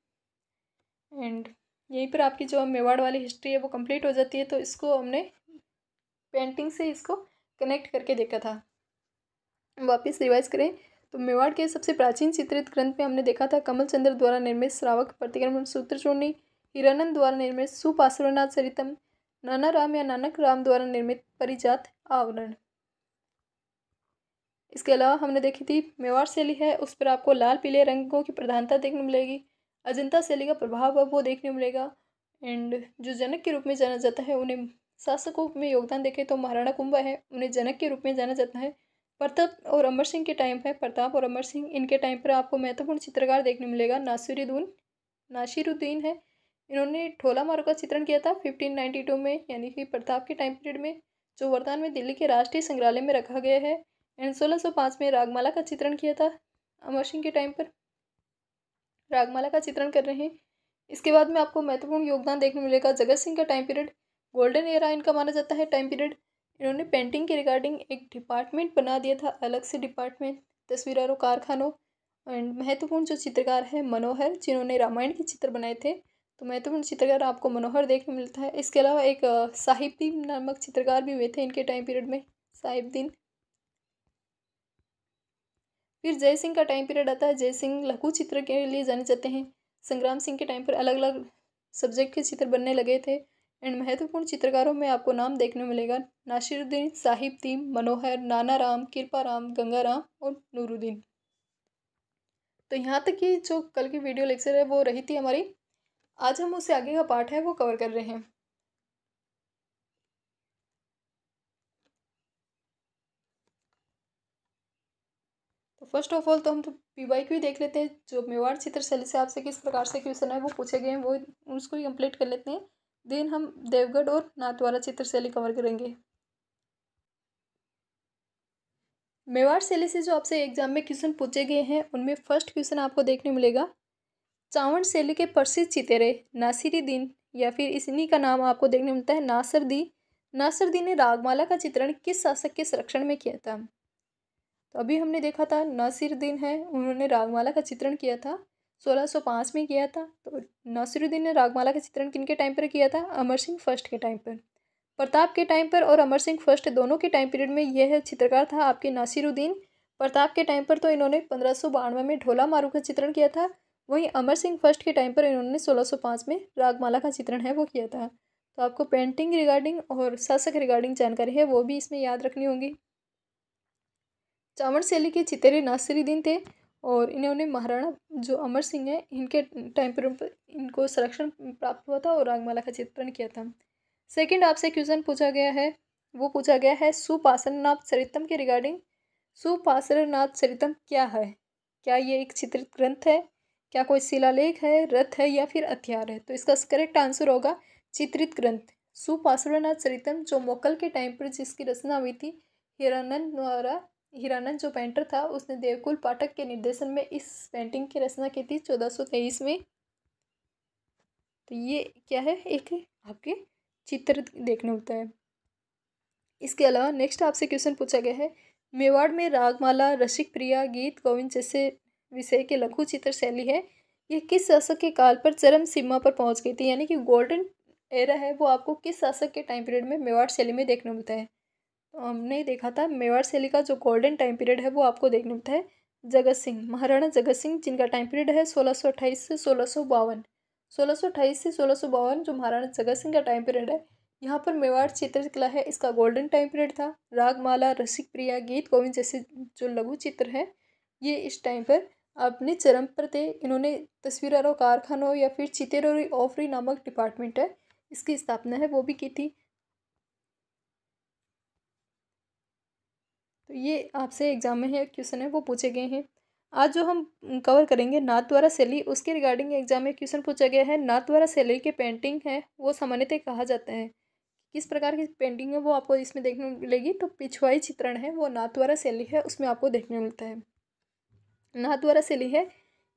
एंड यहीं पर आपकी जो मेवाड़ वाली हिस्ट्री है वो कंप्लीट हो जाती है तो इसको हमने पेंटिंग से इसको कनेक्ट करके देखा था वापस रिवाइज करें तो मेवाड़ के सबसे प्राचीन चित्रित ग्रंथ में हमने देखा था कमल चंद्र द्वारा निर्मित श्रावक प्रतिक्रमण सूत्रचूर्णी हिरानंद द्वारा निर्मित सुपासुरनाथ चरितम नाना राम या नानक राम द्वारा निर्मित परिजात आवरण इसके अलावा हमने देखी थी मेवाड़ शैली है उस पर आपको लाल पीले रंगों की प्रधानता देखने मिलेगी अजंता शैली का प्रभाव अब वो देखने मिलेगा एंड जो जनक के रूप में जाना जाता है उन्हें शासकों में योगदान देखें तो महाराणा कुंभ है उन्हें जनक के रूप में जाना जाता है प्रताप और अमर सिंह के टाइम पर प्रताप और अमर सिंह इनके टाइम पर आपको महत्वपूर्ण चित्रकार देखने मिलेगा नासिरुद्दीन नासिरुद्दीन है इन्होंने ठोला मारो का चित्रण किया था 1592 में यानी कि प्रताप के टाइम पीरियड में जो वर्तमान में दिल्ली के राष्ट्रीय संग्रहालय में रखा गया है एंड पाँच में रागमाला का चित्रण किया था अमर सिंह के टाइम पर रागमाला का चित्रण कर रहे हैं इसके बाद में आपको महत्वपूर्ण योगदान देखने मिलेगा जगत सिंह का टाइम पीरियड गोल्डन एरा इनका माना जाता है टाइम पीरियड इन्होंने पेंटिंग के रिगार्डिंग एक डिपार्टमेंट बना दिया था अलग से डिपार्टमेंट तस्वीरारों कारखानों एंड महत्वपूर्ण जो चित्रकार है मनोहर जिन्होंने रामायण के चित्र बनाए थे तो महत्वपूर्ण चित्रकार आपको मनोहर देखने मिलता है इसके अलावा एक साहिबदीन नामक चित्रकार भी हुए थे इनके टाइम पीरियड में साहिबदीन फिर जय सिंह का टाइम पीरियड आता है जय सिंह लघु चित्र के लिए जाने जाते हैं संग्राम सिंह के टाइम पर अलग अलग सब्जेक्ट के चित्र बनने लगे थे एंड महत्वपूर्ण चित्रकारों में आपको नाम देखने मिलेगा नासिरुद्दीन साहिब तीम मनोहर नाना राम कृपा राम गंगा राम और नूरुद्दीन तो यहाँ तक कि जो कल की वीडियो लेक्चर है वो रही थी हमारी आज हम उससे आगे का पार्ट है वो कवर कर रहे हैं तो फर्स्ट ऑफ ऑल तो हम तो पी वाई क्यू देख लेते हैं जो मेवाड़ चित्रशैली से आपसे किस प्रकार से क्वेश्चन है वो पूछे गए हैं वो उसको ही कंप्लीट कर लेते हैं दिन हम देवगढ़ और नाथवाला चित्र शैली कवर करेंगे मेवाड़ शैली से जो आपसे एग्जाम में क्वेश्चन पूछे गए हैं उनमें फर्स्ट क्वेश्चन आपको देखने मिलेगा चावण शैली के प्रसिद्ध चितेरे नासिरी दिन या फिर इसनी का नाम आपको देखने मिलता है दी नासर दी ने रागमाला का चित्रण किस शासक के संरक्षण में किया था तो अभी हमने देखा था नासिर दिन है उन्होंने रागमाला का चित्रण किया था 1605 में किया था तो नसीरुद्दीन ने रागमाला का चित्रण किन के टाइम पर किया था अमर सिंह फर्स्ट के टाइम पर प्रताप के टाइम पर और अमर सिंह फर्स्ट दोनों के टाइम पीरियड में यह चित्रकार था आपके नासिरुद्दीन प्रताप के टाइम पर तो इन्होंने पंद्रह में ढोला मारू का चित्रण किया था वहीं अमर सिंह फर्स्ट के टाइम पर इन्होंने 1605 में रागमाला का चित्रण है वो किया था तो आपको पेंटिंग रिगार्डिंग और शासक रिगार्डिंग जानकारी है वो भी इसमें याद रखनी होगी चावण शैली के चित्रे नासिरुद्दीन थे और इन्होंने महाराणा जो अमर सिंह है इनके टाइम पर इनको संरक्षण प्राप्त हुआ था और रागमाला का चित्रण किया था सेकंड आपसे क्वेश्चन पूछा गया है वो पूछा गया है सुपासननाथ चरितम के रिगार्डिंग सुपासननाथ चरितम क्या है क्या ये एक चित्रित ग्रंथ है क्या कोई शिलालेख है रथ है या फिर हथियार है तो इसका करेक्ट आंसर होगा चित्रित ग्रंथ सुपासनाथ चरितम जो मोकल के टाइम पर जिसकी रचना हुई थी हिरानंद द्वारा हीरानंद जो पेंटर था उसने देवकुल पाठक के निर्देशन में इस पेंटिंग की रचना की थी चौदह सौ तेईस में तो ये क्या है एक आपके चित्र देखने होता है इसके अलावा नेक्स्ट आपसे क्वेश्चन पूछा गया है मेवाड़ में रागमाला रसिक प्रिया गीत गोविंद जैसे विषय के लघु चित्र शैली है ये किस शासक के काल पर चरम सीमा पर पहुंच गई थी यानी कि गोल्डन एरा है वो आपको किस शासक के टाइम पीरियड में मेवाड़ शैली में देखने मिलता है तो हमने देखा था मेवाड़ शैली का जो गोल्डन टाइम पीरियड है वो आपको देखने मिलता है जगत सिंह महाराणा जगत सिंह जिनका टाइम पीरियड है सोलह सौ अट्ठाईस से सोलह सौ बावन सोलह सौ अट्ठाईस से सोलह सौ बावन जो महाराणा जगत सिंह का टाइम पीरियड है यहाँ पर मेवाड़ चित्रकला है इसका गोल्डन टाइम पीरियड था रागमाला रसिक प्रिया गीत गोविंद जैसे जो लघु चित्र हैं ये इस टाइम पर अपने चरम पर थे इन्होंने तस्वीरारों कारखानों या फिर चितेरोरी ऑफरी नामक डिपार्टमेंट है इसकी स्थापना है वो भी की थी तो ये आपसे एग्जाम में है क्वेश्चन है वो पूछे गए हैं आज जो हम कवर करेंगे नाथ द्वारा शैली उसके रिगार्डिंग एग्जाम में क्वेश्चन पूछा गया है नाथ द्वारा शैली के पेंटिंग है वो सामान्यतः कहा जाता है किस प्रकार की पेंटिंग है वो आपको इसमें देखने को मिलेगी तो पिछवाई चित्रण है वो नाथ द्वारा शैली है उसमें आपको देखने मिलता है नाथ द्वारा शैली है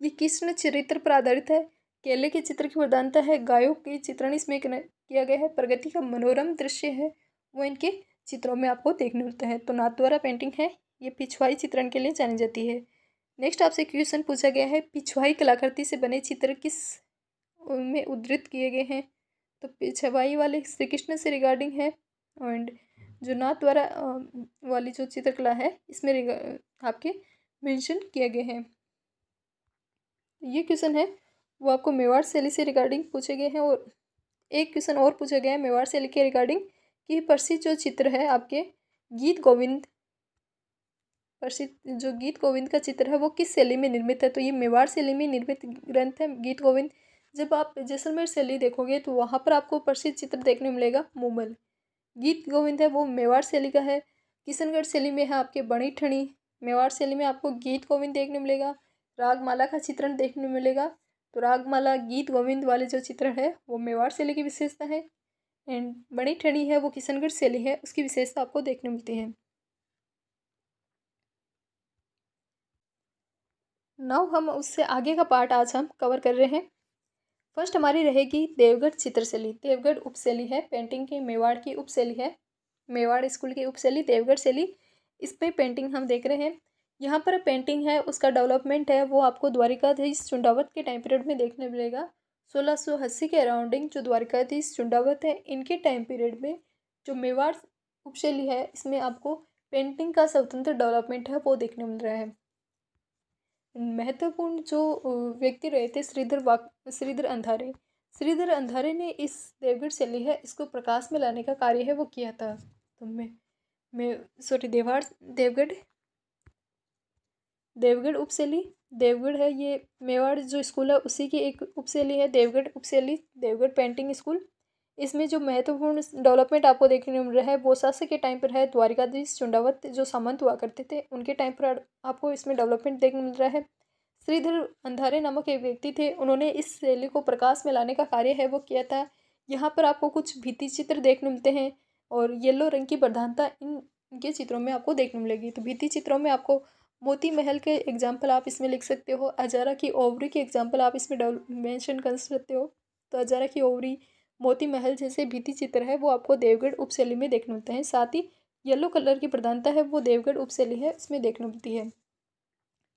ये कृष्ण चरित्र पर आधारित है केले के चित्र की प्रधानता है गायों के चित्रण इसमें किया गया है प्रगति का मनोरम दृश्य है वो इनके चित्रों में आपको देखने मिलते हैं तो नाथ द्वारा पेंटिंग है ये पिछवाई चित्रण के लिए जानी जाती है नेक्स्ट आपसे क्वेश्चन पूछा गया है पिछवाई कलाकृति से बने चित्र किस में उद्धृत किए गए हैं तो पिछवाई वाले श्री कृष्ण से रिगार्डिंग है एंड जो नाथ द्वारा वाली जो चित्रकला है इसमें आपके मेंशन किए गए हैं ये क्वेश्चन है वो आपको मेवाड़ शैली से रिगार्डिंग पूछे गए हैं और एक क्वेश्चन और पूछा गया है मेवाड़ शैली के रिगार्डिंग कि प्रसिद्ध जो चित्र है आपके गीत गोविंद प्रसिद्ध जो गीत गोविंद का चित्र है वो किस शैली में निर्मित है तो ये मेवाड़ शैली में निर्मित ग्रंथ है गीत गोविंद जब आप जैसलमेर शैली देखोगे तो वहाँ पर आपको प्रसिद्ध चित्र देखने मिलेगा मुमल गीत गोविंद है वो मेवाड़ शैली का है किशनगढ़ शैली में है आपके बड़ी ठणी मेवाड़ शैली में आपको गीत गोविंद देखने मिलेगा रागमाला का चित्रण देखने मिलेगा तो रागमाला गीत गोविंद वाले जो चित्र है वो मेवाड़ शैली की विशेषता है एंड बड़ी ठंडी है वो किशनगढ़ शैली है उसकी विशेषता आपको देखने मिलती है नाउ हम उससे आगे का पार्ट आज हम कवर कर रहे हैं फर्स्ट हमारी रहेगी देवगढ़ चित्रशैली देवगढ़ उपशैली है पेंटिंग की मेवाड़ की उपशैली है मेवाड़ स्कूल की उपशैली देवगढ़ शैली इस पर पे पेंटिंग हम देख रहे हैं यहाँ पर पेंटिंग है उसका डेवलपमेंट है वो आपको द्वारिकाधीश चुंडावत के टाइम पीरियड में देखने मिलेगा सोलह के अराउंडिंग जो द्वारकाधीश चुंडावत है इनके टाइम पीरियड में जो मेवाड़ उपशैली है इसमें आपको पेंटिंग का स्वतंत्र डेवलपमेंट है वो देखने मिल रहा है महत्वपूर्ण जो व्यक्ति रहे थे श्रीधर वाक श्रीधर अंधारे श्रीधर अंधारे ने इस देवगढ़ शैली है इसको प्रकाश में लाने का कार्य है वो किया था तो मैं मैं सॉरी देवाड़ देवगढ़ देवगढ़ उपशैली देवगढ़ है ये मेवाड़ जो स्कूल है उसी की एक उपशैली है देवगढ़ उपशैली देवगढ़ पेंटिंग स्कूल इसमें जो महत्वपूर्ण डेवलपमेंट आपको देखने को मिल रहा है वो शासक के टाइम पर है द्वारिकाधीश चुंडावत जो सामंत हुआ करते थे उनके टाइम पर आपको इसमें डेवलपमेंट देखने मिल रहा है श्रीधर अंधारे नामक एक व्यक्ति थे उन्होंने इस शैली को प्रकाश में लाने का कार्य है वो किया था यहाँ पर आपको कुछ भीति चित्र देखने मिलते हैं और येलो रंग की प्रधानता इन इनके चित्रों में आपको देखने मिलेगी तो भीति चित्रों में आपको मोती महल के एग्जाम्पल आप इसमें लिख सकते हो अजारा की ओवरी की एग्जाम्पल आप इसमें मेंशन कर सकते हो तो अजारा की ओवरी मोती महल जैसे भीति चित्र है वो आपको देवगढ़ उपशैली में देखने मिलते हैं साथ ही येलो कलर की प्रधानता है वो देवगढ़ उपशैली है इसमें देखने मिलती है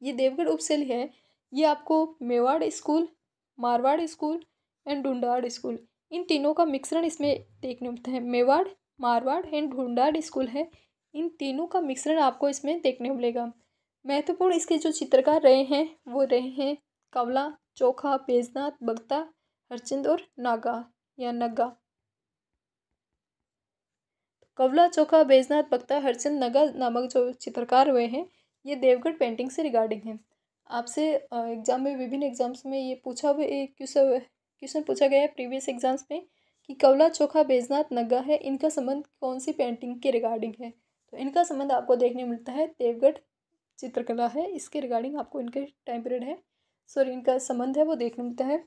ये देवगढ़ उपशैली है ये आपको Mewar school Marwar school and Dhundhar school इन तीनों का मिश्रण इसमें देखने मिलता है मेवाड़ मारवाड़ एंड ढूंढाड़ स्कूल है इन तीनों का मिश्रण आपको इसमें देखने मिलेगा महत्वपूर्ण इसके जो चित्रकार रहे हैं वो रहे हैं कवला चोखा बेजनाथ बगता हरचंद और नागा या नगा कवला चोखा बेजनाथ बगता हरचंद नगा नामक जो चित्रकार हुए हैं ये देवगढ़ पेंटिंग से रिगार्डिंग है आपसे एग्जाम में विभिन्न एग्जाम्स में ये पूछा हुआ क्वेश्चन क्वेश्चन पूछा गया है प्रीवियस एग्जाम्स में कि कवला चोखा बेजनाथ नग्गा है इनका संबंध कौन सी पेंटिंग के रिगार्डिंग है तो इनका संबंध आपको देखने मिलता है देवगढ़ चित्रकला है इसके रिगार्डिंग आपको इनके टाइम पीरियड है सॉरी इनका संबंध है वो देखने मिलता तो है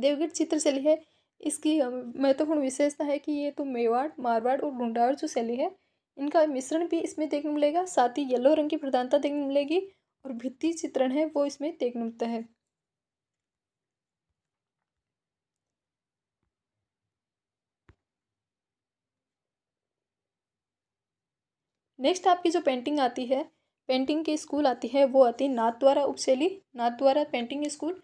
देवगढ़ चित्र शैली है इसकी महत्वपूर्ण विशेषता है कि ये तो मेवाड़ मारवाड़ और ढूंढाड़ जो शैली है इनका मिश्रण भी इसमें देखने मिलेगा साथ ही येलो रंग की प्रधानता देखने मिलेगी और भित्ति चित्रण है वो इसमें देखने मिलता तो है नेक्स्ट आपकी जो पेंटिंग आती है पेंटिंग की स्कूल आती है वो आती है नाथ द्वारा उपशैली द्वारा पेंटिंग स्कूल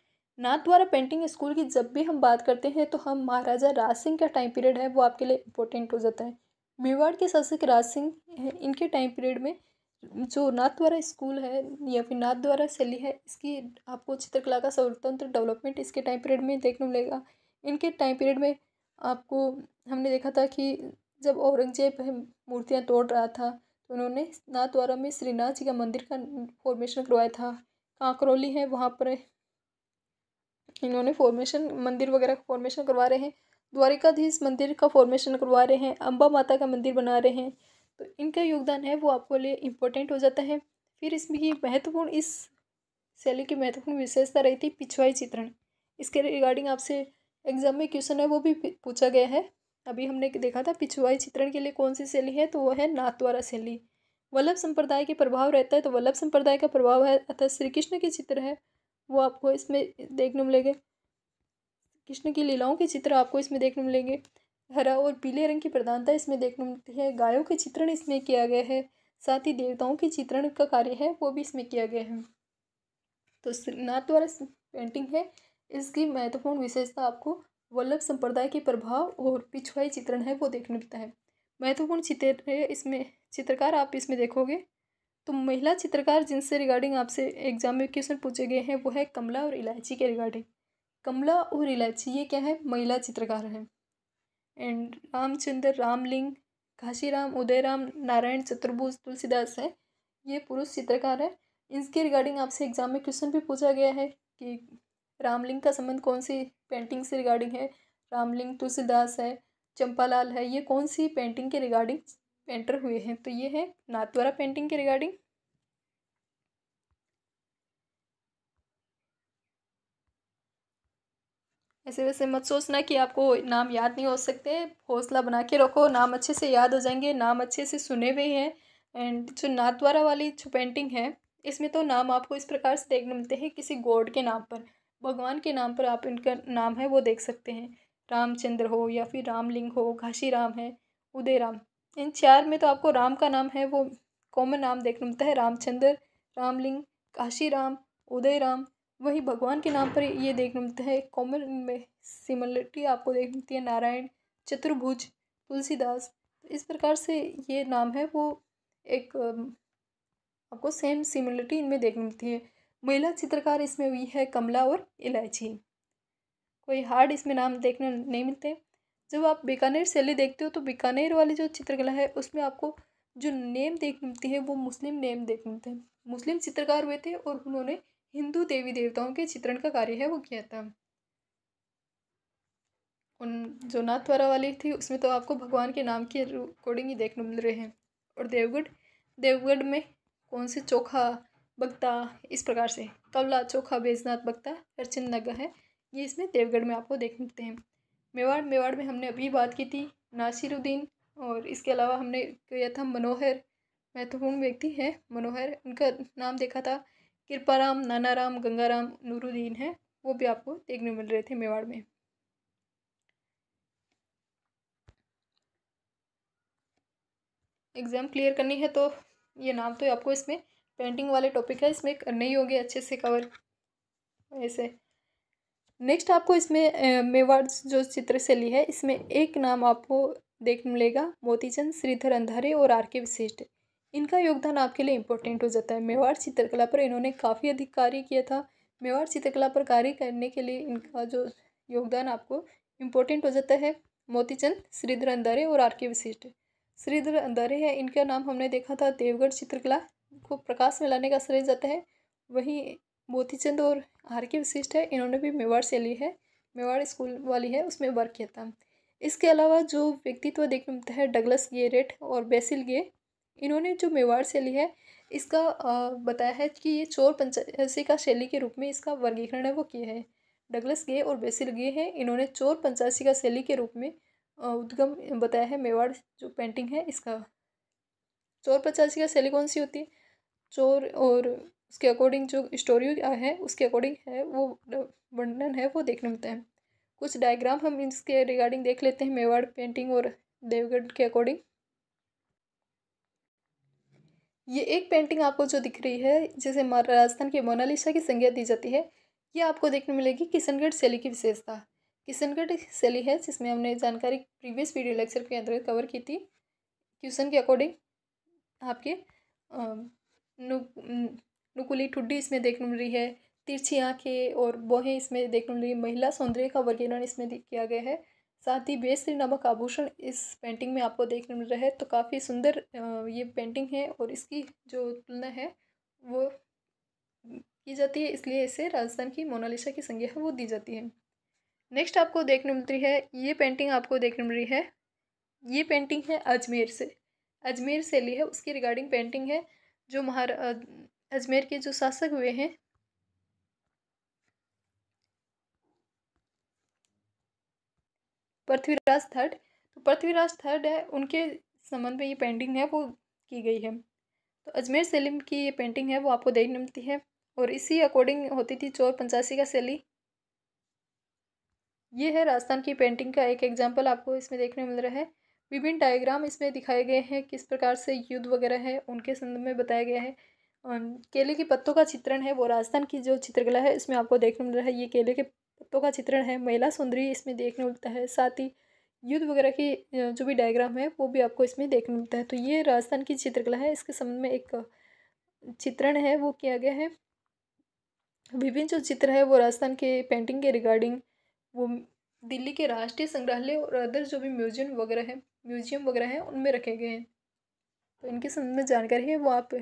नाथ द्वारा पेंटिंग स्कूल की जब भी हम बात करते हैं तो हम महाराजा राज सिंह का टाइम पीरियड है वो आपके लिए इंपॉर्टेंट हो जाता है मेवाड़ के शासक राज सिंह इनके टाइम पीरियड में जो नाथ द्वारा स्कूल है या फिर नाथ द्वारा शैली है इसकी आपको चित्रकला का स्वतंत्र डेवलपमेंट इसके टाइम पीरियड में देखने मिलेगा इनके टाइम पीरियड में आपको हमने देखा था कि जब औरंगजेब मूर्तियाँ तोड़ रहा था तो उन्होंने नाथद्वारा में श्रीनाथ जी का मंदिर का फॉर्मेशन करवाया था कांकरौली है वहाँ पर इन्होंने फॉर्मेशन मंदिर वगैरह का फॉर्मेशन करवा रहे हैं द्वारिकाधीश मंदिर का फॉर्मेशन करवा रहे हैं अम्बा माता का मंदिर बना रहे हैं तो इनका योगदान है वो आपको लिए इम्पोर्टेंट हो जाता है फिर इसमें ही महत्वपूर्ण इस शैली की महत्वपूर्ण विशेषता रही थी पिछवाई चित्रण इसके रिगार्डिंग आपसे एग्जाम में क्वेश्चन है वो भी पूछा गया है अभी हमने देखा था पिछुआई चित्रण के लिए कौन सी शैली है तो वो है नाथद्वारा शैली वल्लभ संप्रदाय के प्रभाव रहता है तो वल्लभ संप्रदाय का प्रभाव है अतः श्री कृष्ण के चित्र है वो आपको इसमें देखने मिलेंगे कृष्ण की लीलाओं के चित्र आपको इसमें देखने मिलेंगे हरा और पीले रंग की प्रधानता इसमें देखने मिलती है गायों के चित्रण इसमें किया गया है साथ ही देवताओं के चित्रण का कार्य है वो भी इसमें किया गया है तो नाथ द्वारा पेंटिंग है इसकी महत्वपूर्ण विशेषता आपको वल्लभ संप्रदाय के प्रभाव और पिछुआई चित्रण है वो देखने मिलता है महत्वपूर्ण चित्र है इसमें चित्रकार आप इसमें देखोगे तो महिला चित्रकार जिनसे रिगार्डिंग आपसे एग्जाम में क्वेश्चन पूछे गए हैं वो है कमला और इलायची के रिगार्डिंग कमला और इलायची ये क्या है महिला चित्रकार हैं एंड रामचंद्र रामलिंग घासीराम उदयराम नारायण चतुर्भुज तुलसीदास है ये पुरुष चित्रकार है इनके रिगार्डिंग आपसे एग्जाम में क्वेश्चन भी पूछा गया है कि रामलिंग का संबंध कौन सी पेंटिंग से रिगार्डिंग है रामलिंग तुलसीदास है चंपालाल है ये कौन सी पेंटिंग के रिगार्डिंग पेंटर हुए हैं तो ये है नातवारा पेंटिंग के रिगार्डिंग ऐसे वैसे मत सोचना कि आपको नाम याद नहीं हो सकते हौसला बना के रखो नाम अच्छे से याद हो जाएंगे नाम अच्छे से सुने हुए हैं एंड जो नातवारा वाली जो पेंटिंग है इसमें तो नाम आपको इस प्रकार से देखने मिलते हैं किसी गॉड के नाम पर भगवान के नाम पर आप इनका नाम है वो देख सकते हैं रामचंद्र हो या फिर रामलिंग हो घाशी राम है उदय राम इन चार में तो आपको राम का नाम है वो कॉमन नाम देखने मिलता है रामचंद्र रामलिंग काशी राम उदय राम वही भगवान के नाम पर ये देखने मिलता है कॉमन में सिमिलरिटी आपको देखने मिलती है नारायण चतुर्भुज तुलसीदास इस प्रकार से ये नाम है वो एक आपको सेम सिमिलरिटी इनमें देखने मिलती है महिला चित्रकार इसमें हुई है कमला और इलायची कोई हार्ड इसमें नाम देखने नहीं मिलते जब आप बीकानेर शैली देखते हो तो बीकानेर वाली जो चित्रकला है उसमें आपको जो नेम देखने मिलती है वो मुस्लिम नेम देखने मिलते हैं मुस्लिम चित्रकार हुए थे और उन्होंने हिंदू देवी देवताओं के चित्रण का कार्य है वो किया था उन जो नाथवारा वाली थी उसमें तो आपको भगवान के नाम के अकॉर्डिंग ही देखने मिल रहे हैं और देवगढ़ देवगढ़ में कौन से चोखा बगता इस प्रकार से कवला चोखा बेजनाथ बगता अर्चन नगा है ये इसमें देवगढ़ में आपको देख सकते हैं मेवाड़ मेवाड़ में हमने अभी बात की थी नासिरुद्दीन और इसके अलावा हमने किया था मनोहर महत्वपूर्ण व्यक्ति है मनोहर उनका नाम देखा था कृपाराम नानाराम गंगाराम नूरुद्दीन है वो भी आपको देखने मिल रहे थे मेवाड़ में एग्ज़ाम क्लियर करनी है तो ये नाम तो आपको इसमें पेंटिंग वाले टॉपिक है इसमें नहीं होगी अच्छे से कवर ऐसे नेक्स्ट आपको इसमें मेवाड़ जो चित्रशैली है इसमें एक नाम आपको देखने मिलेगा मोतीचंद श्रीधर अंधारे और आर के विशिष्ट इनका योगदान आपके लिए इम्पोर्टेंट हो जाता है मेवाड़ चित्रकला पर इन्होंने काफ़ी अधिक कार्य किया था मेवाड़ चित्रकला पर कार्य करने के लिए इनका जो योगदान आपको इम्पोर्टेंट हो जाता है मोतीचंद श्रीधर अंधारे और आर के विशिष्ट श्रीधर अंधारे है इनका नाम हमने देखा था देवगढ़ चित्रकला को प्रकाश में लाने का श्रेय जाता है वहीं मोतीचंद और आर के विशिष्ट है इन्होंने भी मेवाड़ से ली है मेवाड़ स्कूल वाली है उसमें वर्क किया था इसके अलावा जो व्यक्तित्व देखने मिलता है डगलस गेरेट और बेसिल गे इन्होंने जो मेवाड़ शैली है इसका बताया है कि ये चोर पंचासी का शैली के रूप में इसका वर्गीकरण है वो किया है डगलस गे और बेसिल गे हैं इन्होंने चोर पंचासी का शैली के रूप में उद्गम बताया है मेवाड़ जो पेंटिंग है इसका चोर पंचायसी का शैली कौन सी होती है चोर और उसके अकॉर्डिंग जो स्टोरी है उसके अकॉर्डिंग है वो वर्णन है वो देखने मिलते हैं कुछ डायग्राम हम इसके रिगार्डिंग देख लेते हैं मेवाड़ पेंटिंग और देवगढ़ के अकॉर्डिंग ये एक पेंटिंग आपको जो दिख रही है जिसे राजस्थान के मोनालिसा की संज्ञा दी जाती है ये आपको देखने मिलेगी किशनगढ़ शैली की विशेषता किशनगढ़ शैली है जिसमें हमने जानकारी प्रीवियस वीडियो लेक्चर के अंदर कवर की थी क्वेश्चन के अकॉर्डिंग आपके नुकुली ठुड्डी इसमें देखने मिल रही है तिरछी आंखें और बोहें इसमें देखने मिल रही है महिला सौंदर्य का वर्गीकरण इसमें किया गया है साथ ही बेसरी नामक आभूषण इस पेंटिंग में आपको देखने मिल रहा है तो काफ़ी सुंदर ये पेंटिंग है और इसकी जो तुलना है वो की जाती है इसलिए इसे राजस्थान की मोनालिसा की संज्ञा है वो दी जाती है नेक्स्ट आपको देखने मिलती है ये पेंटिंग आपको देखने मिल रही है ये पेंटिंग है अजमेर से अजमेर से ली है उसकी रिगार्डिंग पेंटिंग है जो महारा अजमेर के जो शासक हुए हैं पृथ्वीराज थर्ड तो पृथ्वीराज थर्ड है उनके संबंध में ये पेंटिंग है वो की गई है तो अजमेर सेलिम की ये पेंटिंग है वो आपको देखने मिलती है और इसी अकॉर्डिंग होती थी चोर पंचासी का शैली ये है राजस्थान की पेंटिंग का एक एग्जाम्पल आपको इसमें देखने मिल रहा है विभिन्न डायग्राम इसमें दिखाए गए हैं किस प्रकार से युद्ध वगैरह है उनके संदर्भ में बताया गया है केले के पत्तों का चित्रण है वो राजस्थान की जो चित्रकला है इसमें आपको देखने मिल रहा है ये केले के पत्तों का चित्रण है महिला सुंदरी इसमें देखने मिलता है साथ ही युद्ध वगैरह की जो भी डायग्राम है वो भी आपको इसमें देखने मिलता है तो ये राजस्थान की चित्रकला है इसके संबंध में एक चित्रण है वो किया गया है विभिन्न जो चित्र है वो राजस्थान के पेंटिंग के रिगार्डिंग वो दिल्ली के राष्ट्रीय संग्रहालय और अदर जो भी म्यूजियम वगैरह हैं म्यूजियम वगैरह हैं उनमें रखे गए हैं तो इनके संबंध में जानकारी है वो आप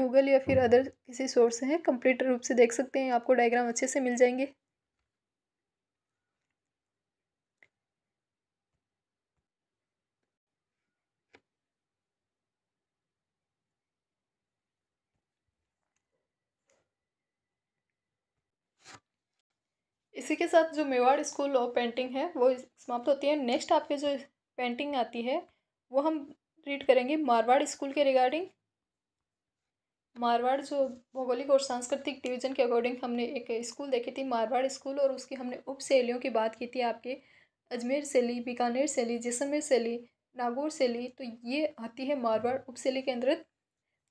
गूगल या फिर अदर किसी सोर्स से हैं कंप्लीट रूप से देख सकते हैं आपको डायग्राम अच्छे से मिल जाएंगे इसी के साथ जो मेवाड़ स्कूल ऑफ पेंटिंग है वो समाप्त होती है नेक्स्ट आपके जो पेंटिंग आती है वो हम रीड करेंगे मारवाड़ स्कूल के रिगार्डिंग मारवाड़ जो भौगोलिक और सांस्कृतिक डिवीजन के अकॉर्डिंग हमने एक स्कूल देखी थी मारवाड़ स्कूल और उसकी हमने उप शैलियों की बात की थी आपके अजमेर शैली बीकानेर शैली जैसलमेर शैली नागौर शैली तो ये आती है मारवाड़ उप शैली के अंतर्गत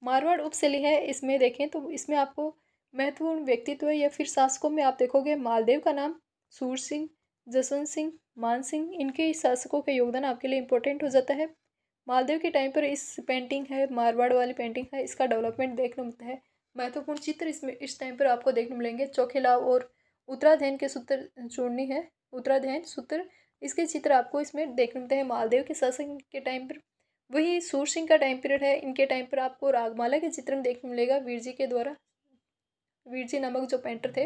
मारवाड़ उप शैली है इसमें देखें तो इसमें आपको महत्वपूर्ण व्यक्तित्व या फिर शासकों में आप देखोगे मालदेव का नाम सूर सिंह जसवंत सिंह मान सिंह इनके शासकों का योगदान आपके लिए इम्पोर्टेंट हो जाता है मालदेव के टाइम पर इस पेंटिंग है मारवाड़ वाली पेंटिंग है इसका डेवलपमेंट देखने मिलता है महत्वपूर्ण चित्र इसमें इस टाइम पर आपको देखने मिलेंगे चौखेलाव और उत्तराध्यन के सूत्र चूर्णी है उत्तराध्यन सूत्र इसके चित्र आपको इसमें देखने मिलते हैं मालदेव के शासन के टाइम पर वही सूर सिंह का टाइम पीरियड है इनके टाइम पर आपको रागमाला के चित्र में देखने मिलेगा वीर जी के द्वारा वीरजी नामक जो पेंटर थे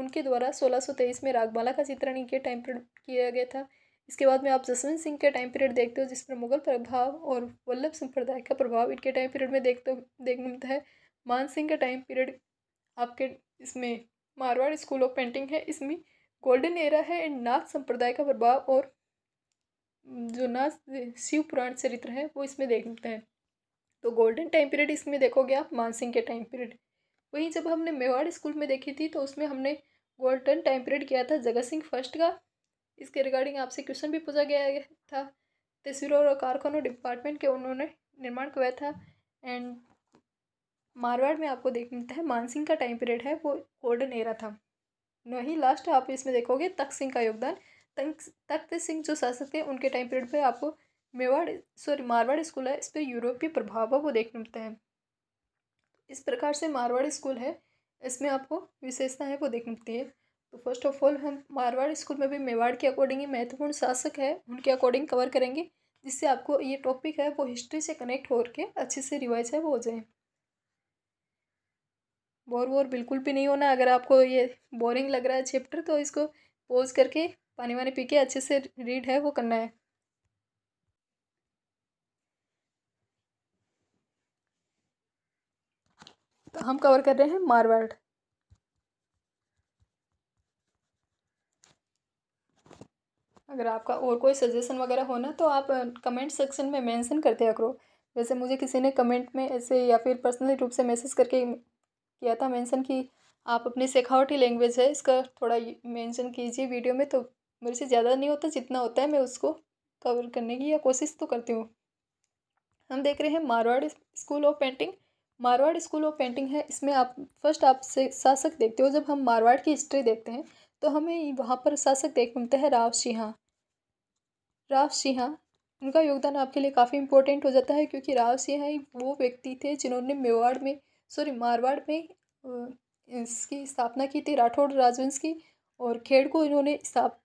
उनके द्वारा 1623 में रागमाला का चित्रण इनके टाइम पीरियड किया गया था इसके बाद में आप जसवंत सिंह के टाइम पीरियड देखते हो जिस पर मुगल प्रभाव और वल्लभ संप्रदाय का प्रभाव इनके टाइम पीरियड में देखते देखने मिलता है मान सिंह का टाइम पीरियड आपके इसमें मारवाड़ स्कूल ऑफ पेंटिंग है इसमें गोल्डन एरा है एंड नाथ संप्रदाय का प्रभाव और जो नाथ शिव पुराण चरित्र है वो इसमें देख मिलते हैं तो गोल्डन टाइम पीरियड इसमें देखोगे आप मानसिंह के टाइम पीरियड वहीं जब हमने मेवाड़ स्कूल में देखी थी तो उसमें हमने गोल्डन टाइम पीरियड किया था जगत सिंह फर्स्ट का इसके रिगार्डिंग आपसे क्वेश्चन भी पूछा गया था तस्वीरों और कारखानों डिपार्टमेंट के उन्होंने निर्माण करवाया था एंड मारवाड़ में आपको देख मिलता है मानसिंह का टाइम पीरियड है वो गोल्डन एरा था वहीं लास्ट आप इसमें देखोगे तख्त सिंह का योगदान तख्त सिंह जो शासक थे उनके टाइम पीरियड पर आपको मेवाड़ सॉरी मारवाड़ स्कूल है इस पर यूरोपीय प्रभाव वो देखने मिलता है इस प्रकार से मारवाड़ी स्कूल है इसमें आपको विशेषता है वो देख मिलती है तो फर्स्ट ऑफ ऑल हम मारवाड़ी स्कूल में भी मेवाड़ के अकॉर्डिंग ही महत्वपूर्ण शासक है उनके अकॉर्डिंग कवर करेंगे जिससे आपको ये टॉपिक है वो हिस्ट्री से कनेक्ट होकर अच्छे से रिवाइज है वो हो जाए बोर वोर बिल्कुल भी नहीं होना अगर आपको ये बोरिंग लग रहा है चैप्टर तो इसको पॉज करके पानी वानी पी के अच्छे से रीड है वो करना है तो हम कवर कर रहे हैं मारवाड़ अगर आपका और कोई सजेशन वगैरह हो ना तो आप कमेंट सेक्शन में मेंशन करते हैं करो जैसे मुझे किसी ने कमेंट में ऐसे या फिर पर्सनली रूप से मैसेज करके किया था मेंशन कि आप अपनी शेखावटी लैंग्वेज है इसका थोड़ा मेंशन कीजिए वीडियो में तो मेरे से ज़्यादा नहीं होता जितना होता है मैं उसको कवर करने की या कोशिश तो करती हूँ हम देख रहे हैं Marwar school of painting Marwar school of painting है इसमें आप फर्स्ट आप से शासक देखते हो जब हम मारवाड़ की हिस्ट्री देखते हैं तो हमें वहाँ पर शासक देख मिलते हैं राव सिंहा राव सिंहा उनका योगदान आपके लिए काफ़ी इंपॉर्टेंट हो जाता है क्योंकि राव सिंहा वो व्यक्ति थे जिन्होंने मेवाड़ में सॉरी मारवाड़ में इसकी स्थापना की थी राठौड़ राजवंश की और खेड़ को इन्होंने स्थाप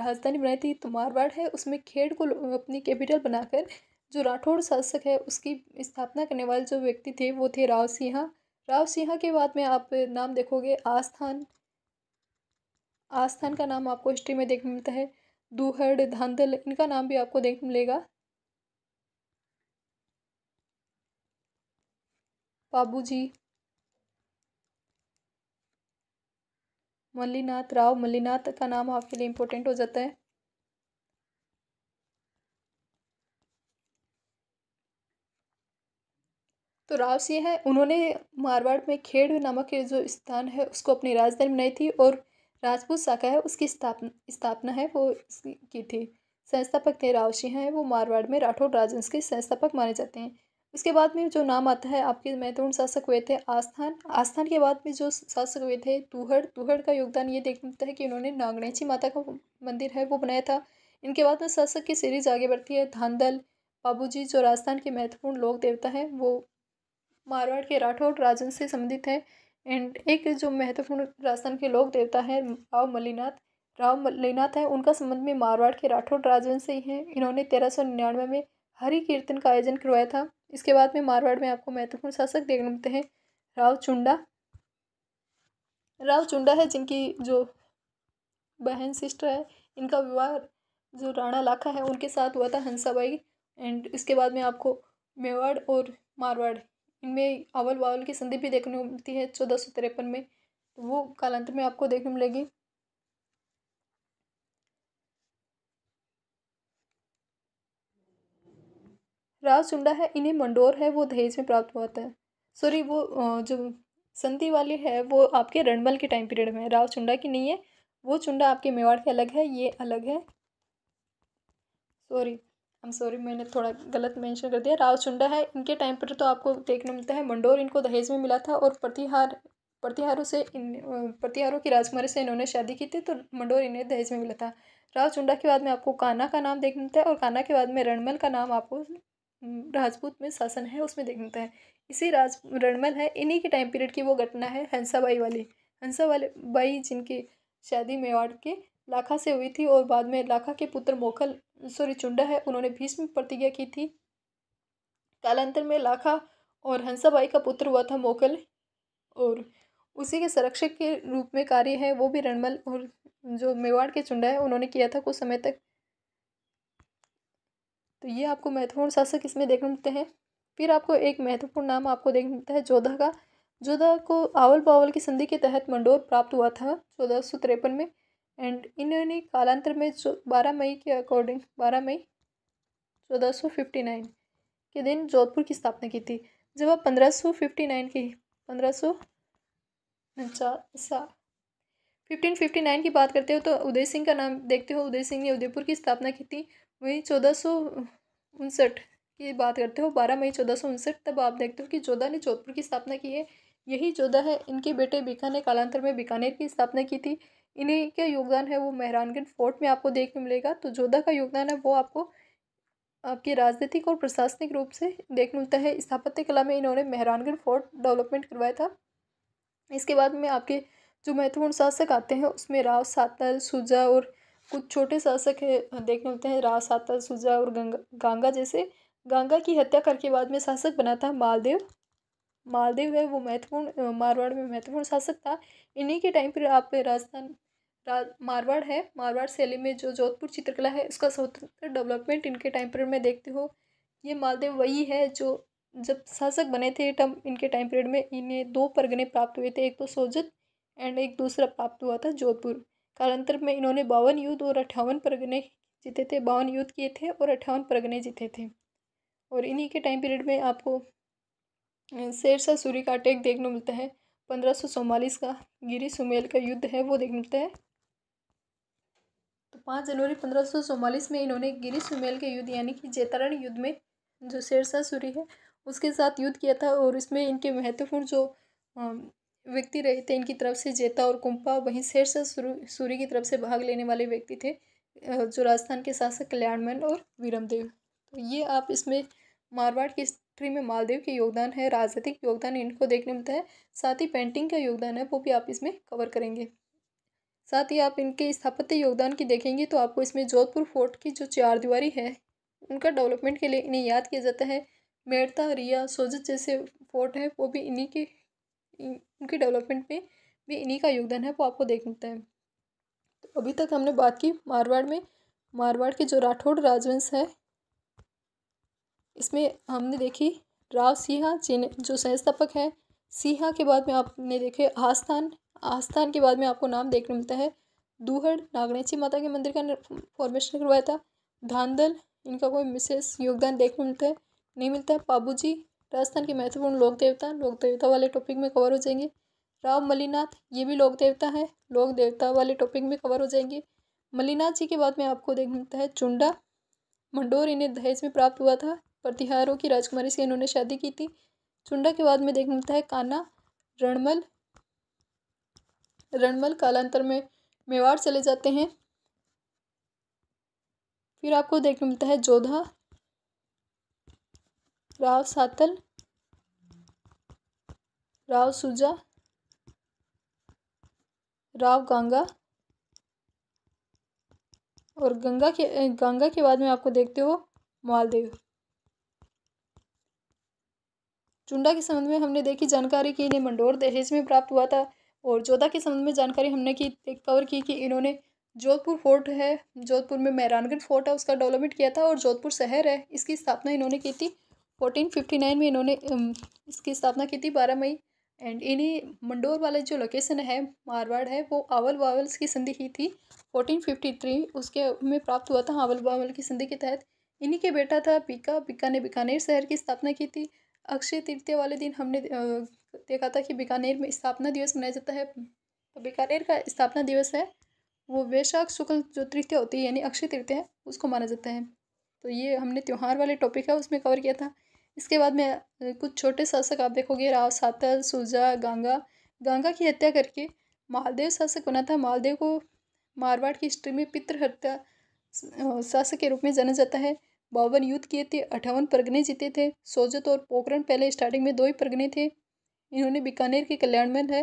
राजधानी बनाई थी तो मारवाड़ है उसमें खेड़ को अपनी कैपिटल बनाकर जो राठौड़ शासक है उसकी स्थापना करने वाले जो व्यक्ति थे वो थे राव सिंहा राव सिंहा के बाद में आप नाम देखोगे आस्थान आस्थान का नाम आपको हिस्ट्री में देखने मिलता है दूहड़ धांधल इनका नाम भी आपको देखने मिलेगा बाबूजी मल्लीनाथ राव मल्लीनाथ का नाम आपके लिए इम्पोर्टेंट हो जाता है तो राव सिंह हैं उन्होंने मारवाड़ में खेड़ नामक जो स्थान है उसको अपनी राजधानी बनाई थी और राजपूत शाखा है उसकी स्थापना स्थापना है वो की थी संस्थापक थे राव सिंह हैं वो मारवाड़ में राठौर राजवंश के संस्थापक माने जाते हैं उसके बाद में जो नाम आता है आपके महत्वपूर्ण शासक हुए थे आस्थान आस्थान के बाद में जो शासक हुए थे तुहड़ तुहड़ का योगदान ये देखने मिलता है कि उन्होंने नागणेची माता का मंदिर है वो बनाया था इनके बाद में शासक की सीरीज आगे बढ़ती है धांधल बाबूजी जो राजस्थान के महत्वपूर्ण लोक देवता हैं वो मारवाड़ के राठौड़ राजन से संबंधित है एंड एक जो महत्वपूर्ण राजस्थान के लोक देवता है राव मल्लीनाथ राव मल्लीनाथ है उनका संबंध में मारवाड़ के राठौड़ राजवंश से ही है इन्होंने तेरह सौ निन्यानवे में हरि कीर्तन का आयोजन करवाया था इसके बाद में मारवाड़ में आपको महत्वपूर्ण शासक देखने मिलते हैं राव चुंडा राव चुंडा है जिनकी जो बहन सिस्टर है इनका विवाह जो राणा लाखा है उनके साथ हुआ था हंसाबाई एंड इसके बाद में आपको मेवाड़ और मारवाड़ इनमें अवल वावल की संधि भी देखने को मिलती है चौदह सौ तिरपन में तो वो कालांतर में आपको देखने मिलेगी चुंडा है इन्हें मंडोर है वो दहेज में प्राप्त हुआ था सॉरी वो जो संधि वाली है वो आपके रणबल के टाइम पीरियड में है चुंडा की नहीं है वो चुंडा आपके मेवाड़ के अलग है ये अलग है सॉरी एम सॉरी मैंने थोड़ा गलत मेंशन कर दिया राव चुंडा है इनके टाइम पर तो आपको देखने मिलता है मंडोर इनको दहेज में मिला था और प्रतिहार प्रतिहारों से इन प्रतिहारों की राजकुमारी से इन्होंने शादी की थी तो मंडोर इन्हें दहेज में मिला था राव चुंडा के बाद में आपको काना का नाम देखने मिलता है और काना के बाद में रणमल का नाम आपको राजपूत में शासन है उसमें देखने मिलता है इसी राज रणमल है इन्हीं के टाइम पीरियड की वो घटना है हंसाबाई वाली हंसा वाले बाई जिनकी शादी मेवाड़ के लाखा से हुई थी और बाद में लाखा के पुत्र मोखल सॉरी चुंडा है उन्होंने भीष्म प्रतिज्ञा की थी कालांतर में लाखा और हंसाबाई का पुत्र हुआ था मोकल और उसी के संरक्षक के रूप में कार्य है वो भी रणमल और जो मेवाड़ के चुंडा है उन्होंने किया था कुछ समय तक तो ये आपको महत्वपूर्ण शासक इसमें देखने मिलते हैं फिर आपको एक महत्वपूर्ण नाम आपको देखने मिलता है जोधा का जोधा को आवल बावल की संधि के तहत मंडोर प्राप्त हुआ था चौदह सौ तिरपन में एंड इन्होंने कालांतर में जो बारह मई के अकॉर्डिंग बारह मई चौदह सौ फिफ्टी नाइन के दिन जोधपुर की स्थापना की थी जब वह पंद्रह सौ फिफ्टी नाइन की पंद्रह सौ फिफ्टीन फिफ्टी नाइन की बात करते हो तो उदय सिंह का नाम देखते हो उदय सिंह ने उदयपुर की स्थापना की थी वहीं चौदह सौ उनसठ की बात करते हो बारह मई चौदह सौ उनसठ तब आप देखते हो कि जोधा ने जोधपुर की स्थापना की है यही जोधा है इनके बेटे बीका ने कालांतर में बीकानेर की स्थापना की थी इन्हीं का योगदान है वो मेहरानगढ़ फोर्ट में आपको देखने मिलेगा तो जोधा का योगदान है वो आपको आपके राजनीतिक और प्रशासनिक रूप से देखने मिलता है स्थापत्य कला में इन्होंने मेहरानगढ़ फोर्ट डेवलपमेंट करवाया था इसके बाद में आपके जो महत्वपूर्ण शासक आते हैं उसमें राव सातल सुजा और कुछ छोटे शासक देखने मिलते हैं राव सातल सुजा और गंगा गांगा जैसे गांगा की हत्या करके बाद में शासक बना था मालदेव मालदेव है वो महत्वपूर्ण मारवाड़ में महत्वपूर्ण शासक था इन्हीं के टाइम पर आप राजस्थान मारवाड़ है मारवाड़ शैली में जो जोधपुर चित्रकला है उसका स्वतंत्र डेवलपमेंट इनके टाइम पीरियड में देखते हो ये मालदेव वही है जो जब शासक बने थे टम इनके टाइम पीरियड में इन्हें दो परगने प्राप्त हुए थे एक तो सोजत एंड एक दूसरा प्राप्त हुआ था जोधपुर कालांतर में इन्होंने बावन युद्ध और अट्ठावन परगने जीते थे बावन युद्ध किए थे और अट्ठावन परगने जीते थे और इन्हीं के टाइम पीरियड में आपको शेरशाह सूरी का अटैक देखने मिलता है पंद्रह सौ का गिरी सुमेल का युद्ध है वो देखने मिलता है तो पाँच जनवरी पंद्रह में इन्होंने गिरी सुमेल के युद्ध यानी कि जैतरण युद्ध में जो शेरशाह सूरी है उसके साथ युद्ध किया था और इसमें इनके महत्वपूर्ण जो व्यक्ति रहे थे इनकी तरफ से जेता और कुंपा वहीं शेरशाह सूरी की तरफ से भाग लेने वाले व्यक्ति थे जो राजस्थान के शासक कल्याणमन और वीरमदेव तो ये आप इसमें मारवाड़ की हिस्ट्री में मालदेव के योगदान है राजनीतिक योगदान इनको देखने मिलता है साथ ही पेंटिंग का योगदान है वो भी आप इसमें कवर करेंगे साथ ही आप इनके स्थापत्य योगदान की देखेंगे तो आपको इसमें जोधपुर फोर्ट की जो चार दीवारी है उनका डेवलपमेंट के लिए इन्हें याद किया जाता है मेड़ता रिया सोजत जैसे फोर्ट है वो भी इन्हीं के उनके डेवलपमेंट में भी इन्हीं का योगदान है वो आपको देख मिलता है तो अभी तक हमने बात की मारवाड़ में मारवाड़ के जो राठौड़ राजवंश है इसमें हमने देखी राव सिंहा जिन जो संस्थापक हैं सिंहा के बाद में आपने देखे आस्थान आस्थान के बाद में आपको नाम देखने मिलता है दूहड़ नागनेची माता के मंदिर का फॉर्मेशन करवाया था धांधल इनका कोई विशेष योगदान देखने मिलता है नहीं मिलता है बाबू जी राजस्थान के महत्वपूर्ण लोक देवता लोक देवता वाले टॉपिक में कवर हो जाएंगे राव मलिनाथ ये भी लोक देवता है लोक देवता वाले टॉपिक में कवर हो जाएंगे मलिनाथ जी के बाद में आपको देखने मिलता है चुंडा मंडोर इन्हें दहेज में प्राप्त हुआ था प्रतिहारों की राजकुमारी से इन्होंने शादी की थी चुंडा के बाद में देखने मिलता है काना रणमल रणमल कालांतर में मेवाड़ चले जाते हैं फिर आपको देखने मिलता है जोधा राव सातल राव सुजा राव गंगा और गंगा के गंगा के बाद में आपको देखते हो मालदेव चुंडा के संबंध में हमने देखी जानकारी कि इन्हें मंडोर दहेज में प्राप्त हुआ था और जोधा के संबंध में जानकारी हमने की कवर की कि इन्होंने जोधपुर फोर्ट है जोधपुर में मेहरानगढ़ फोर्ट है उसका डेवलपमेंट किया था और जोधपुर शहर है इसकी स्थापना इन्होंने की थी फोर्टीन फिफ्टी नाइन में इन्होंने इसकी स्थापना की थी बारह मई एंड इन्हीं मंडोर वाले जो लोकेशन है मारवाड़ है वो आवल बावल्स की संधि ही थी फोर्टीन फिफ्टी थ्री उसके में प्राप्त हुआ था आवल बावल की संधि के तहत इन्हीं के बेटा था बीका बीका ने बीकानेर शहर की स्थापना की थी अक्षय तृतीय वाले दिन हमने देखा था कि बीकानेर में स्थापना दिवस मनाया जाता है तो बीकानेर का स्थापना दिवस है वो वैशाख शुक्ल जो तृतीय होती है यानी अक्षय तृतीय है उसको माना जाता है तो ये हमने त्यौहार वाले टॉपिक है उसमें कवर किया था इसके बाद में कुछ छोटे शासक आप देखोगे राव सातल सुजा गांगा गंगा की हत्या करके मालदेव शासक बना था मालदेव को मारवाड़ की हिस्ट्री में पितृ हत्या शासक के रूप में जाना जाता है बावन युद्ध किए थे अठावन परगने जीते थे सोजत और पोकरण पहले स्टार्टिंग में दो ही परगने थे इन्होंने बीकानेर के कल्याण में है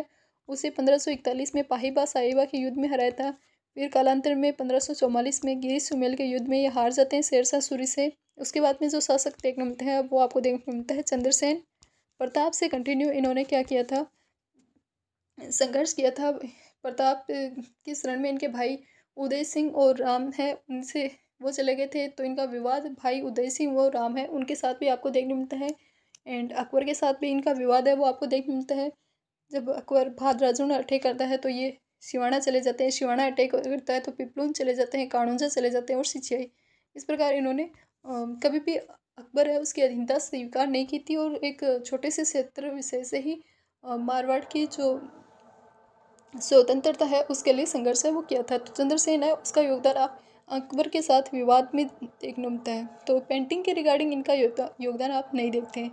उसे 1541 में पाहिबा साहिबा के युद्ध में हराया था फिर कालांतर में 1544 में गिरी सुमेल के युद्ध में ये हार जाते हैं शेरशाह सूरी से उसके बाद में जो शासक देखने मिलते हैं वो आपको देखने को मिलता है चंद्रसेन प्रताप से कंटिन्यू इन्होंने क्या किया था संघर्ष किया था प्रताप के शरण में इनके भाई उदय सिंह और राम है उनसे वो चले गए थे तो इनका विवाद भाई उदय सिंह और राम है उनके साथ भी आपको देखने मिलता है एंड अकबर के साथ भी इनका विवाद है वो आपको देखने मिलता है जब अकबर भाद ने अटैक करता है तो ये शिवाना चले जाते हैं शिवाना अटैक करता है तो पिपलून चले जाते हैं कानूनजा चले जाते हैं और सिंचाई इस प्रकार इन्होंने कभी भी अकबर है उसकी अधीनता स्वीकार नहीं की थी और एक छोटे से क्षेत्र विषय से ही मारवाड़ की जो स्वतंत्रता है उसके लिए संघर्ष है वो किया था तो चंद्रसेन है उसका योगदान आप अकबर के साथ विवाद में देखने मिलता है तो पेंटिंग के रिगार्डिंग इनका योगदान आप नहीं देखते हैं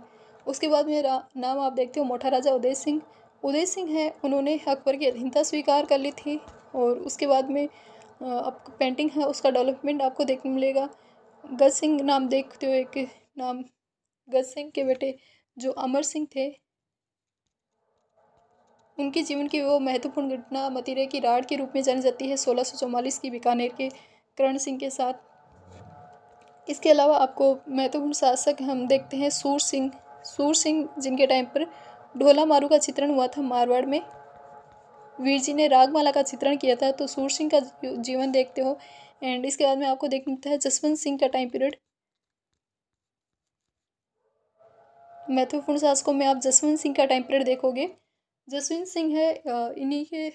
उसके बाद मेरा नाम आप देखते हो मोटा राजा उदय सिंह उदय सिंह हैं उन्होंने अकबर की अधीनता स्वीकार कर ली थी और उसके बाद में आप पेंटिंग है उसका डेवलपमेंट आपको देखने मिलेगा गज सिंह नाम देखते हो एक नाम गज सिंह के बेटे जो अमर सिंह थे उनके जीवन की वो महत्वपूर्ण घटना मतीरे की राड के रूप में जानी जाती है सोलह सौ की बीकानेर के करण सिंह के साथ इसके अलावा आपको महत्वपूर्ण शासक हम देखते हैं सूर सिंह सूर सिंह जिनके टाइम पर ढोला मारू का चित्रण हुआ था मारवाड़ में वीर जी ने रागमाला का चित्रण किया था तो सूर सिंह का जीवन देखते हो एंड इसके बाद में आपको देखने मिलता है जसवंत सिंह का टाइम पीरियड महत्वपूर्ण शासकों में आप जसवंत सिंह का टाइम पीरियड देखोगे जसवंत सिंह है इन्हीं के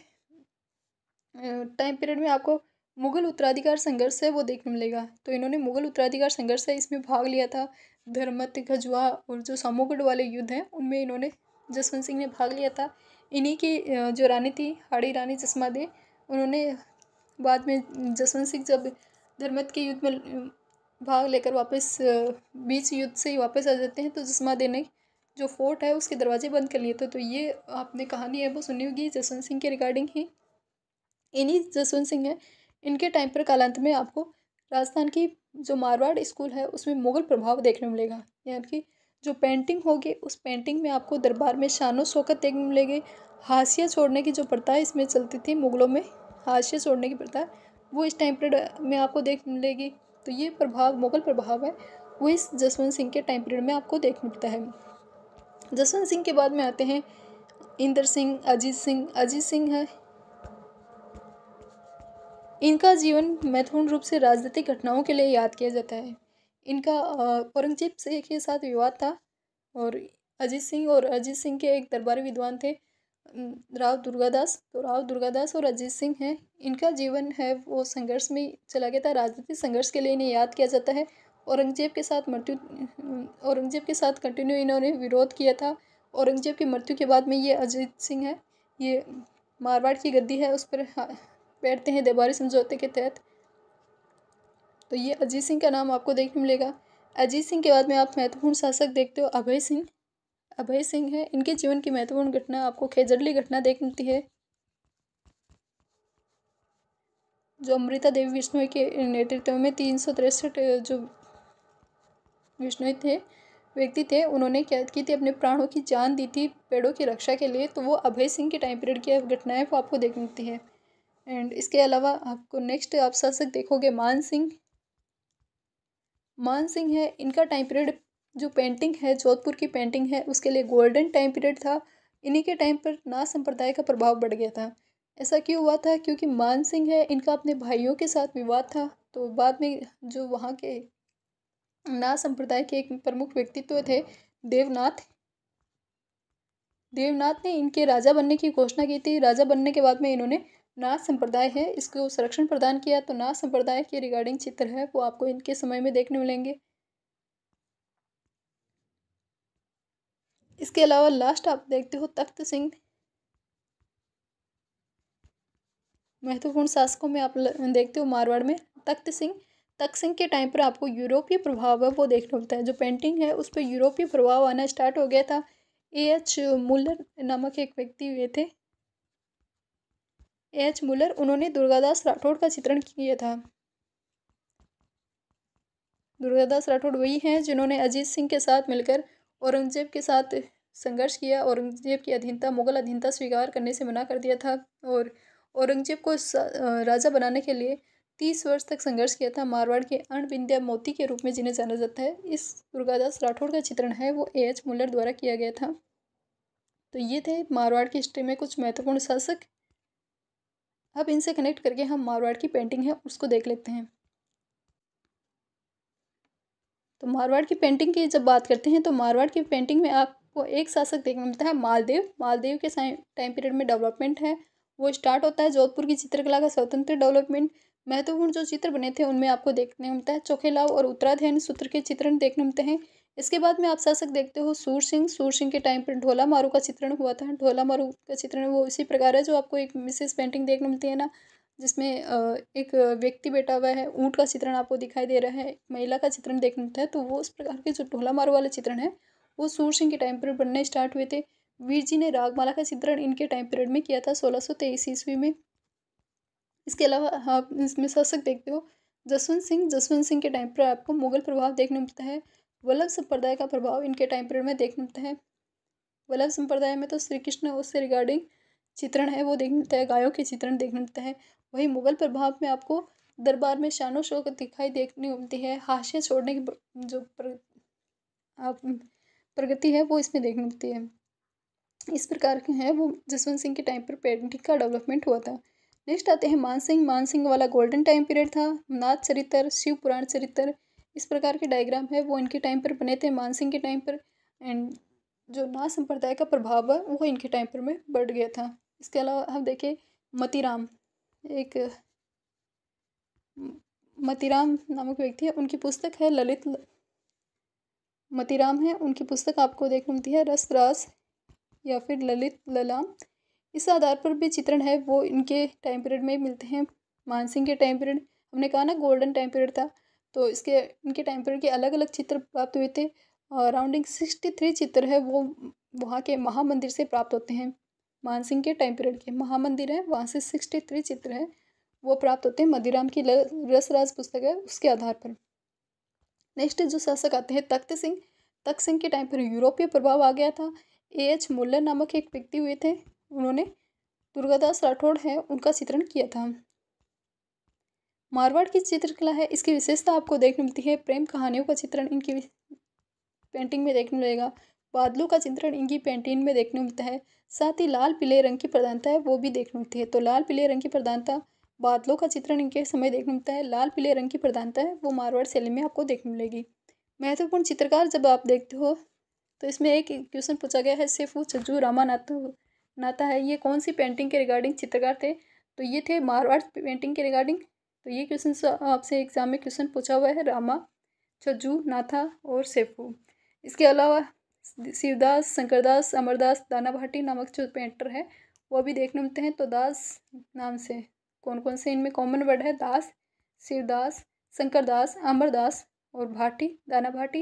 टाइम पीरियड में आपको मुग़ल उत्तराधिकार संघर्ष है वो देखने मिलेगा तो इन्होंने मुग़ल उत्तराधिकार संघर्ष है इसमें भाग लिया था धर्मत खजुआ और जो सामोगढ़ वाले युद्ध हैं उनमें इन्होंने जसवंत सिंह ने भाग लिया था इन्हीं की जो रानी थी हाड़ी रानी चश्मा दे उन्होंने बाद में जसवंत सिंह जब धर्मत के युद्ध में भाग लेकर वापस बीच युद्ध से ही वापस आ जाते हैं तो जसमा दे ने जो फोर्ट है उसके दरवाजे बंद कर लिए थे तो ये आपने कहानी है वो सुनी होगी जसवंत सिंह के रिगार्डिंग ही इन्हीं जसवंत सिंह है इनके टाइम पर कालांत में आपको राजस्थान की जो मारवाड़ स्कूल है उसमें मुग़ल प्रभाव देखने मिलेगा यानी कि जो पेंटिंग होगी उस पेंटिंग में आपको दरबार में शानो शोकत देखने मिलेगी हाशिया छोड़ने की जो प्रथा इसमें चलती थी मुग़लों में हाशिया छोड़ने की प्रथा वो इस टाइम पीरियड में आपको देखने मिलेगी तो ये प्रभाव मुग़ल प्रभाव है वो इस जसवंत सिंह के टाइम पीरियड में आपको देखने मिलता है जसवंत सिंह के बाद में आते हैं इंद्र सिंह अजीत सिंह अजीत सिंह है इनका जीवन महत्वपूर्ण रूप से राजनीतिक घटनाओं के लिए याद किया जाता है इनका औरंगजेब से के साथ विवाद था और अजीत सिंह और अजीत सिंह के एक दरबारी विद्वान थे राव दुर्गादास तो राव दुर्गादास और अजीत सिंह हैं इनका जीवन है वो संघर्ष में चला गया था राजनीतिक संघर्ष के लिए इन्हें याद किया जाता है औरंगजेब के साथ मृत्यु औरंगजेब के साथ कंटिन्यू इन्होंने विरोध किया था औरंगजेब की मृत्यु के बाद में ये अजीत सिंह है ये मारवाड़ की गद्दी है उस पर बैठते हैं देबारी समझौते के तहत तो ये अजीत सिंह का नाम आपको देखने मिलेगा अजीत सिंह के बाद में आप महत्वपूर्ण शासक देखते हो अभय सिंह अभय सिंह है इनके जीवन की महत्वपूर्ण घटना आपको खेजरली घटना देख मिलती है जो अमृता देवी विष्णु के नेतृत्व में तीन सौ तिरसठ जो विष्णु थे व्यक्ति थे उन्होंने क्या की थी अपने प्राणों की जान दी थी पेड़ों की रक्षा के लिए तो वो अभय सिंह के टाइम पीरियड की घटनाएं वो आपको देख मिलती है एंड इसके अलावा आपको नेक्स्ट आप शासक देखोगे मान सिंह मान सिंह है इनका टाइम पीरियड जो पेंटिंग है जोधपुर की पेंटिंग है उसके लिए गोल्डन टाइम पीरियड था इन्हीं के टाइम पर ना संप्रदाय का प्रभाव बढ़ गया था ऐसा क्यों हुआ था क्योंकि मान सिंह है इनका अपने भाइयों के साथ विवाद था तो बाद में जो वहाँ के ना संप्रदाय के एक प्रमुख व्यक्तित्व थे देवनाथ देवनाथ ने इनके राजा बनने की घोषणा की थी राजा बनने के बाद में इन्होंने नाथ संप्रदाय है इसको संरक्षण प्रदान किया तो नाथ संप्रदाय के रिगार्डिंग चित्र है वो आपको इनके समय में देखने मिलेंगे इसके अलावा लास्ट आप देखते हो तख्त सिंह महत्वपूर्ण शासकों में आप देखते हो मारवाड़ में तख्त सिंह तख्त सिंह के टाइम पर आपको यूरोपीय प्रभाव है वो देखने मिलता है जो पेंटिंग है उस पर यूरोपीय प्रभाव आना स्टार्ट हो गया था ए एच मुलर नामक एक व्यक्ति हुए थे एच मुलर उन्होंने दुर्गादास राठौड़ का चित्रण किया था दुर्गादास राठौड़ वही हैं जिन्होंने अजीत सिंह के साथ मिलकर औरंगजेब के साथ संघर्ष किया औरंगजेब की अधीनता मुगल अधीनता स्वीकार करने से मना कर दिया था और औरंगजेब को राजा बनाने के लिए तीस वर्ष तक संघर्ष किया था मारवाड़ के अणविंद्या मोती के रूप में जिन्हें जाना जाता है इस दुर्गादास राठौड़ का चित्रण है वो ए एच मुलर द्वारा किया गया था तो ये थे मारवाड़ की हिस्ट्री में कुछ महत्वपूर्ण शासक अब इनसे कनेक्ट करके हम मारवाड़ की पेंटिंग है उसको देख लेते हैं तो मारवाड़ की पेंटिंग की जब बात करते हैं तो मारवाड़ की पेंटिंग में आपको एक शासक देखने मिलता है मालदेव मालदेव के टाइम पीरियड में डेवलपमेंट है वो स्टार्ट होता है जोधपुर की चित्रकला का स्वतंत्र डेवलपमेंट महत्वपूर्ण जो चित्र बने थे उनमें आपको देखने मिलता है चोखे लाव और उत्तराध्ययन सूत्र के चित्रण देखने मिलते हैं इसके बाद में आप शासक देखते हो सूर सिंह सूर सिंह के टाइम पर ढोला मारू का चित्रण हुआ था ढोला मारू का चित्रण वो इसी प्रकार है जो आपको एक मिसेस पेंटिंग देखने मिलती है ना जिसमें एक व्यक्ति बैठा हुआ है ऊँट का चित्रण आपको दिखाई दे रहा है एक महिला का चित्रण देखने मिलता है तो वो उस प्रकार के जो ढोला मारू वाला चित्रण है वो सूर सिंह के टाइम पर बनने स्टार्ट हुए थे वीर जी ने रागमाला का चित्रण इनके टाइम पीरियड में किया था सोलह सौ तेईस ईस्वी में इसके अलावा आप इसमें शासक देखते हो जसवंत सिंह जसवंत सिंह के टाइम पर आपको मुगल प्रभाव देखने मिलता है वल्लभ संप्रदाय का प्रभाव इनके टाइम पीरियड में देखने मिलता है वल्लभ संप्रदाय में तो श्री कृष्ण उससे रिगार्डिंग चित्रण है वो देखने मिलता है गायों के चित्रण देखने मिलता है वही मुगल प्रभाव में आपको दरबार में शानो शोक दिखाई देखने मिलती है हाशिए छोड़ने की जो प्र, आप प्रगति है वो इसमें देखने मिलती है इस प्रकार के हैं वो जसवंत सिंह के टाइम पर पेंटिंग का डेवलपमेंट हुआ था नेक्स्ट आते हैं मानसिंह मानसिंह वाला गोल्डन टाइम पीरियड था नाथ चरित्र शिव पुराण चरित्र इस प्रकार के डायग्राम है वो इनके टाइम पर बने थे मानसिंह के टाइम पर एंड जो ना संप्रदाय का प्रभाव है वो इनके टाइम पर में बढ़ गया था इसके अलावा हम देखें मतीराम एक मतीराम नामक व्यक्ति है उनकी पुस्तक है ललित ल... मतीराम है उनकी पुस्तक आपको देखने मिलती है रस रास या फिर ललित ललाम इस आधार पर भी चित्रण है वो इनके टाइम पीरियड में मिलते हैं मानसिंह के टाइम पीरियड हमने कहा ना गोल्डन टाइम पीरियड था तो इसके इनके टाइम पीरियड के अलग अलग चित्र प्राप्त हुए थे अराउंडिंग सिक्सटी थ्री चित्र है वो वहाँ के महामंदिर से प्राप्त होते हैं मानसिंह के टाइम पीरियड के महामंदिर है वहाँ से सिक्सटी थ्री चित्र है वो प्राप्त होते हैं मदिराम की रसराज पुस्तक है उसके आधार पर नेक्स्ट जो शासक आते हैं तख्त सिंह तख्त सिंह के टाइम पर यूरोपीय प्रभाव आ गया था ए एच मुल्लर नामक एक व्यक्ति हुए थे उन्होंने दुर्गादास राठौड़ है उनका चित्रण किया था मारवाड़ की चित्रकला है इसकी विशेषता आपको देखने मिलती है प्रेम कहानियों का चित्रण इनकी पेंटिंग में देखने मिलेगा बादलों का चित्रण इनकी पेंटिंग में देखने मिलता है साथ ही लाल पीले रंग की प्रधानता है वो भी देखने मिलती है तो लाल पीले रंग की प्रधानता बादलों का चित्रण इनके समय देखने मिलता है लाल पीले रंग की प्रधानता है वो मारवाड़ शैली में आपको देखने मिलेगी महत्वपूर्ण चित्रकार जब आप देखते हो तो इसमें एक क्वेश्चन पूछा गया है सेफू चज्जू रामानाथ नाता है ये कौन सी पेंटिंग के रिगार्डिंग चित्रकार थे तो ये थे मारवाड़ पेंटिंग के रिगार्डिंग तो ये क्वेश्चन आपसे एग्जाम में क्वेश्चन पूछा हुआ है रामा छज्जू नाथा और सेफू इसके अलावा शिवदास शंकरदास अमरदास दाना भाटी नामक जो पेंटर है वो भी देखने मिलते हैं तो दास नाम से कौन कौन से इनमें कॉमन वर्ड है दास शिवदास शंकरदास अमरदास और भाटी दाना भाटी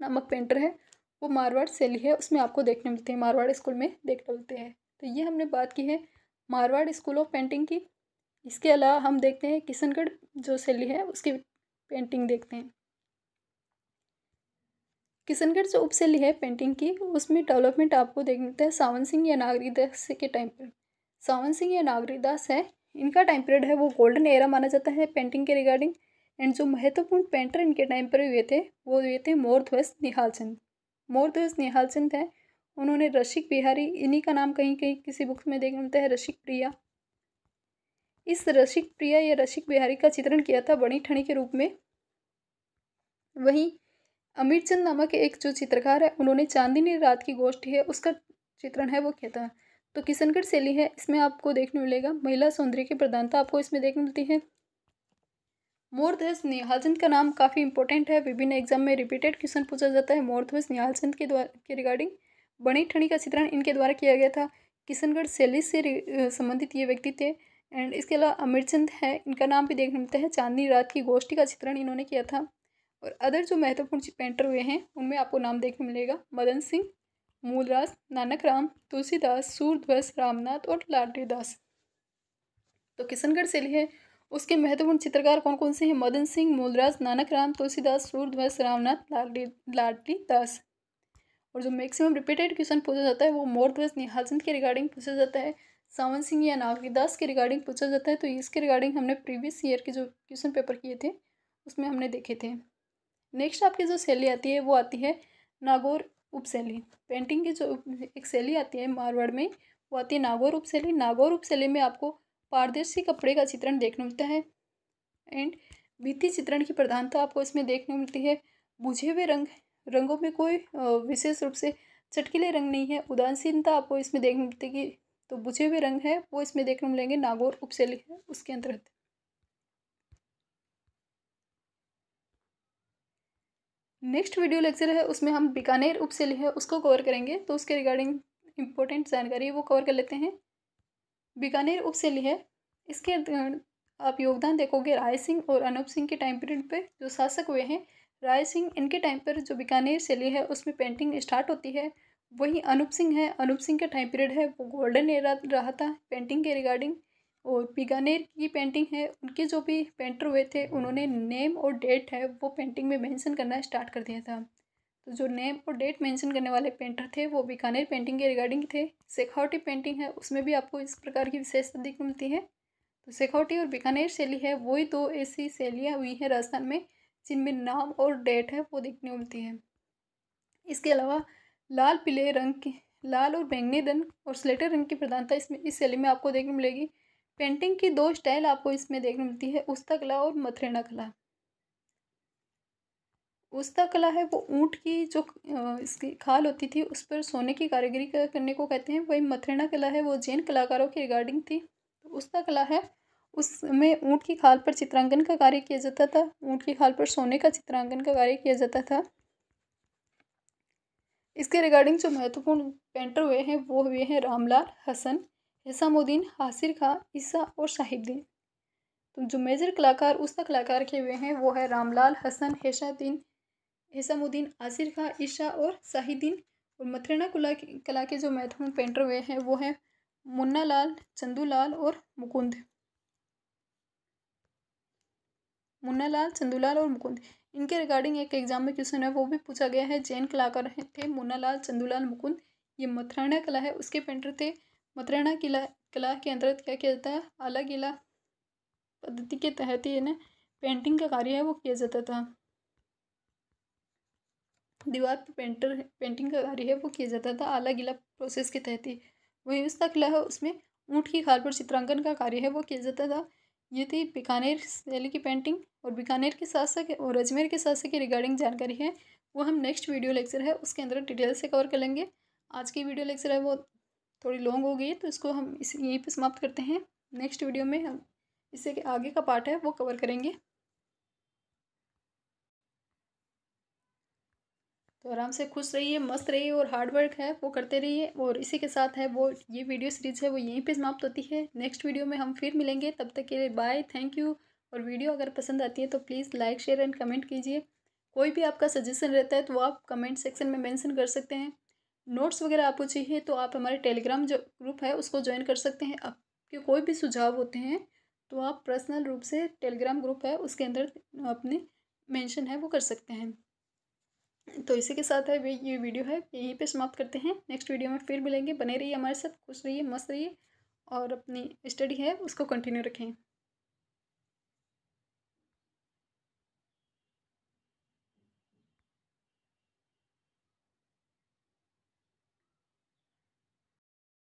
नामक पेंटर है वो मारवाड़ शैली है उसमें आपको देखने मिलते हैं मारवाड़ स्कूल में देखने मिलते हैं तो ये हमने बात की है मारवाड़ स्कूल ऑफ पेंटिंग की इसके अलावा हम देखते हैं किशनगढ़ जो शैली है उसकी पेंटिंग देखते हैं किशनगढ़ जो उपशैली है पेंटिंग की उसमें डेवलपमेंट आपको देखते हैं सावन सिंह या नागरीदास के टाइम पर सावन सिंह या नागरीदास है इनका टाइम पीरियड है वो गोल्डन एरा माना जाता है पेंटिंग के रिगार्डिंग एंड जो महत्वपूर्ण पेंटर इनके टाइम पर हुए थे वो हुए थे मोरध्वज निहाल चंद मोरध्वज निहाल चंद है उन्होंने रसिक बिहारी इन्हीं का नाम कहीं कहीं किसी बुक्स में देख मिलता है रसिक प्रिया इस रसिक प्रिया या रसिक बिहारी का चित्रण किया था बड़ी ठणी के रूप में वहीं अमीर चंद नामक एक जो चित्रकार है उन्होंने चांदनी रात की गोष्ठी है उसका चित्रण है वो किया था तो किशनगढ़ शैली है इसमें आपको देखने मिलेगा महिला सौंदर्य की प्रधानता आपको इसमें देखने मिलती है मोरध्वज निहालचंद का नाम काफ़ी इंपॉर्टेंट है विभिन्न एग्जाम में रिपीटेड क्वेश्चन पूछा जाता है मोरध्वज निहालचंद के द्वारा के रिगार्डिंग बणी ठणी का चित्रण इनके द्वारा किया गया था किशनगढ़ शैली से संबंधित ये व्यक्ति थे एंड इसके अलावा अमरचंद है इनका नाम भी देखने मिलता है चांदनी रात की गोष्ठी का चित्रण इन्होंने किया था और अदर जो महत्वपूर्ण पेंटर हुए हैं उनमें आपको नाम देखने मिलेगा मदन सिंह मूलराज नानक राम तुलसीदास सूरध्वस रामनाथ और लाडरीदास तो किशनगढ़ से लिए उसके महत्वपूर्ण चित्रकार कौन कौन से हैं मदन सिंह मूलराज नानक राम तुलसीदास सूरध्वस रामनाथ लाडली लाडली दास और जो मैक्सिमम रिपीटेड क्वेश्चन पूछा जाता है वो मोरध्वज निहाल चंद के रिगार्डिंग पूछा जाता है सावन सिंह या नागरी के रिगार्डिंग पूछा जाता है तो इसके रिगार्डिंग हमने प्रीवियस ईयर के जो क्वेश्चन पेपर किए थे उसमें हमने देखे थे नेक्स्ट आपकी जो शैली आती है वो आती है नागौर उपशैली पेंटिंग की जो एक शैली आती है मारवाड़ में वो आती है नागौर उपशैली नागौर उपशैली में आपको पारदर्शी कपड़े का चित्रण देखने मिलता है एंड बीती चित्रण की प्रधानता आपको इसमें देखने मिलती है बुझे हुए रंग रंगों में कोई विशेष रूप से चटकीले रंग नहीं है उदासीनता आपको इसमें देखने मिलती है कि तो बुझे हुए रंग है वो इसमें देखने मिलेंगे नागौर उपसेल है उसके अंतर्गत नेक्स्ट वीडियो लेक्चर है उसमें हम बीकानेर उपसेल है उसको कवर करेंगे तो उसके रिगार्डिंग इम्पोर्टेंट जानकारी वो कवर कर लेते हैं बीकानेर उपसेल है इसके आप योगदान देखोगे राय सिंह और अनूप सिंह के टाइम पीरियड पे जो शासक हुए हैं राय सिंह इनके टाइम पर जो बीकानेर शैली है उसमें पेंटिंग स्टार्ट होती है वहीं अनूप सिंह है अनूप सिंह का टाइम पीरियड है वो गोल्डन एरा रहा था पेंटिंग के रिगार्डिंग और बीकानेर की पेंटिंग है उनके जो भी पेंटर हुए थे उन्होंने नेम और डेट है वो पेंटिंग में मेंशन करना स्टार्ट कर दिया था तो जो नेम और डेट मेंशन करने वाले पेंटर थे वो बीकानेर पेंटिंग के रिगार्डिंग थे सेखावटी पेंटिंग है उसमें भी आपको इस प्रकार की विशेषता देखने मिलती है तो सेखावटी और बीकानेर शैली है वही दो तो ऐसी शैलियाँ हुई हैं राजस्थान में जिनमें नाम और डेट है वो देखने को मिलती है इसके अलावा लाल पीले रंग की लाल और बैंगनी रंग और स्लेटर रंग की प्रधानता इसमें इस शैली में आपको देखने मिलेगी पेंटिंग की दो स्टाइल आपको इसमें देखने मिलती है उस्ता कला और मथरेना कला उस्ता कला है वो ऊंट की जो इसकी खाल होती थी उस पर सोने की कारीगरी करने को कहते हैं वही मथरेना कला है वो जैन कलाकारों की रिगार्डिंग थी तो उस्ता कला है उसमें ऊँट की खाल पर चित्रांकन का कार्य किया जाता था ऊँट की खाल पर सोने का चित्रांकन का कार्य किया जाता था इसके रिगार्डिंग जो महत्वपूर्ण पेंटर हुए हैं वो हुए हैं रामलाल हसन हसामुद्दीन हासिर खां ईसा और शाहिद्दीन तो जो मेजर कलाकार उसका कलाकार के हुए हैं वो है रामलाल हसन हेशाद्दीन हसामुद्दीन आसिर खां ईशा और शाहिद्दीन और मथुरना कला कला के जो महत्वपूर्ण पेंटर हुए हैं वो हैं मुन्ना लाल चंदू लाल और मुकुंद मुन्ना लाल चंदू लाल और मुकुंद इनके रिगार्डिंग एक एग्जाम में क्वेश्चन है वो भी पूछा गया है जैन कलाकार थे मुन्नालाल चंदूलाल मुकुंद ये मथुराणा कला है उसके पेंटर थे मथुराणा किला कला के अंतर्गत क्या किया जाता है आला किला पद्धति के तहत ही ना पेंटिंग का कार्य है वो किया जाता था दीवार पर पेंटर पेंटिंग का कार्य है वो किया जाता था आला गिला प्रोसेस के तहत ही वही उसका किला है उसमें ऊँट की खाल पर चित्रांकन का कार्य है वो किया जाता था ये थी बीकानेर शैली की पेंटिंग और बीकानेर के साथ साथ और अजमेर के साथ की रिगार्डिंग जानकारी है वो हम नेक्स्ट वीडियो लेक्चर है उसके अंदर डिटेल से कवर कर लेंगे आज की वीडियो लेक्चर है वो थोड़ी लॉन्ग हो गई तो इसको हम इस यहीं पर समाप्त करते हैं नेक्स्ट वीडियो में हम इससे आगे का पार्ट है वो कवर करेंगे तो आराम से खुश रहिए मस्त रहिए और हार्ड वर्क है वो करते रहिए और इसी के साथ है वो ये वीडियो सीरीज़ है वो यहीं पे समाप्त होती है नेक्स्ट वीडियो में हम फिर मिलेंगे तब तक के लिए बाय थैंक यू और वीडियो अगर पसंद आती है तो please like share and comment कीजिए कोई भी आपका सजेशन रहता है तो आप कमेंट सेक्शन में मैंसन कर सकते हैं नोट्स वगैरह आपको चाहिए तो आप हमारे टेलीग्राम जो ग्रुप है उसको ज्वाइन कर सकते हैं आपके कोई भी सुझाव होते हैं तो आप पर्सनल रूप से टेलीग्राम ग्रुप है उसके अंदर अपने मेंशन है वो कर सकते हैं तो इसी के साथ है ये वीडियो है यहीं पे समाप्त करते हैं नेक्स्ट वीडियो में फिर मिलेंगे बने रहिए हमारे साथ खुश रहिए मस्त रहिए और अपनी स्टडी है उसको कंटिन्यू रखें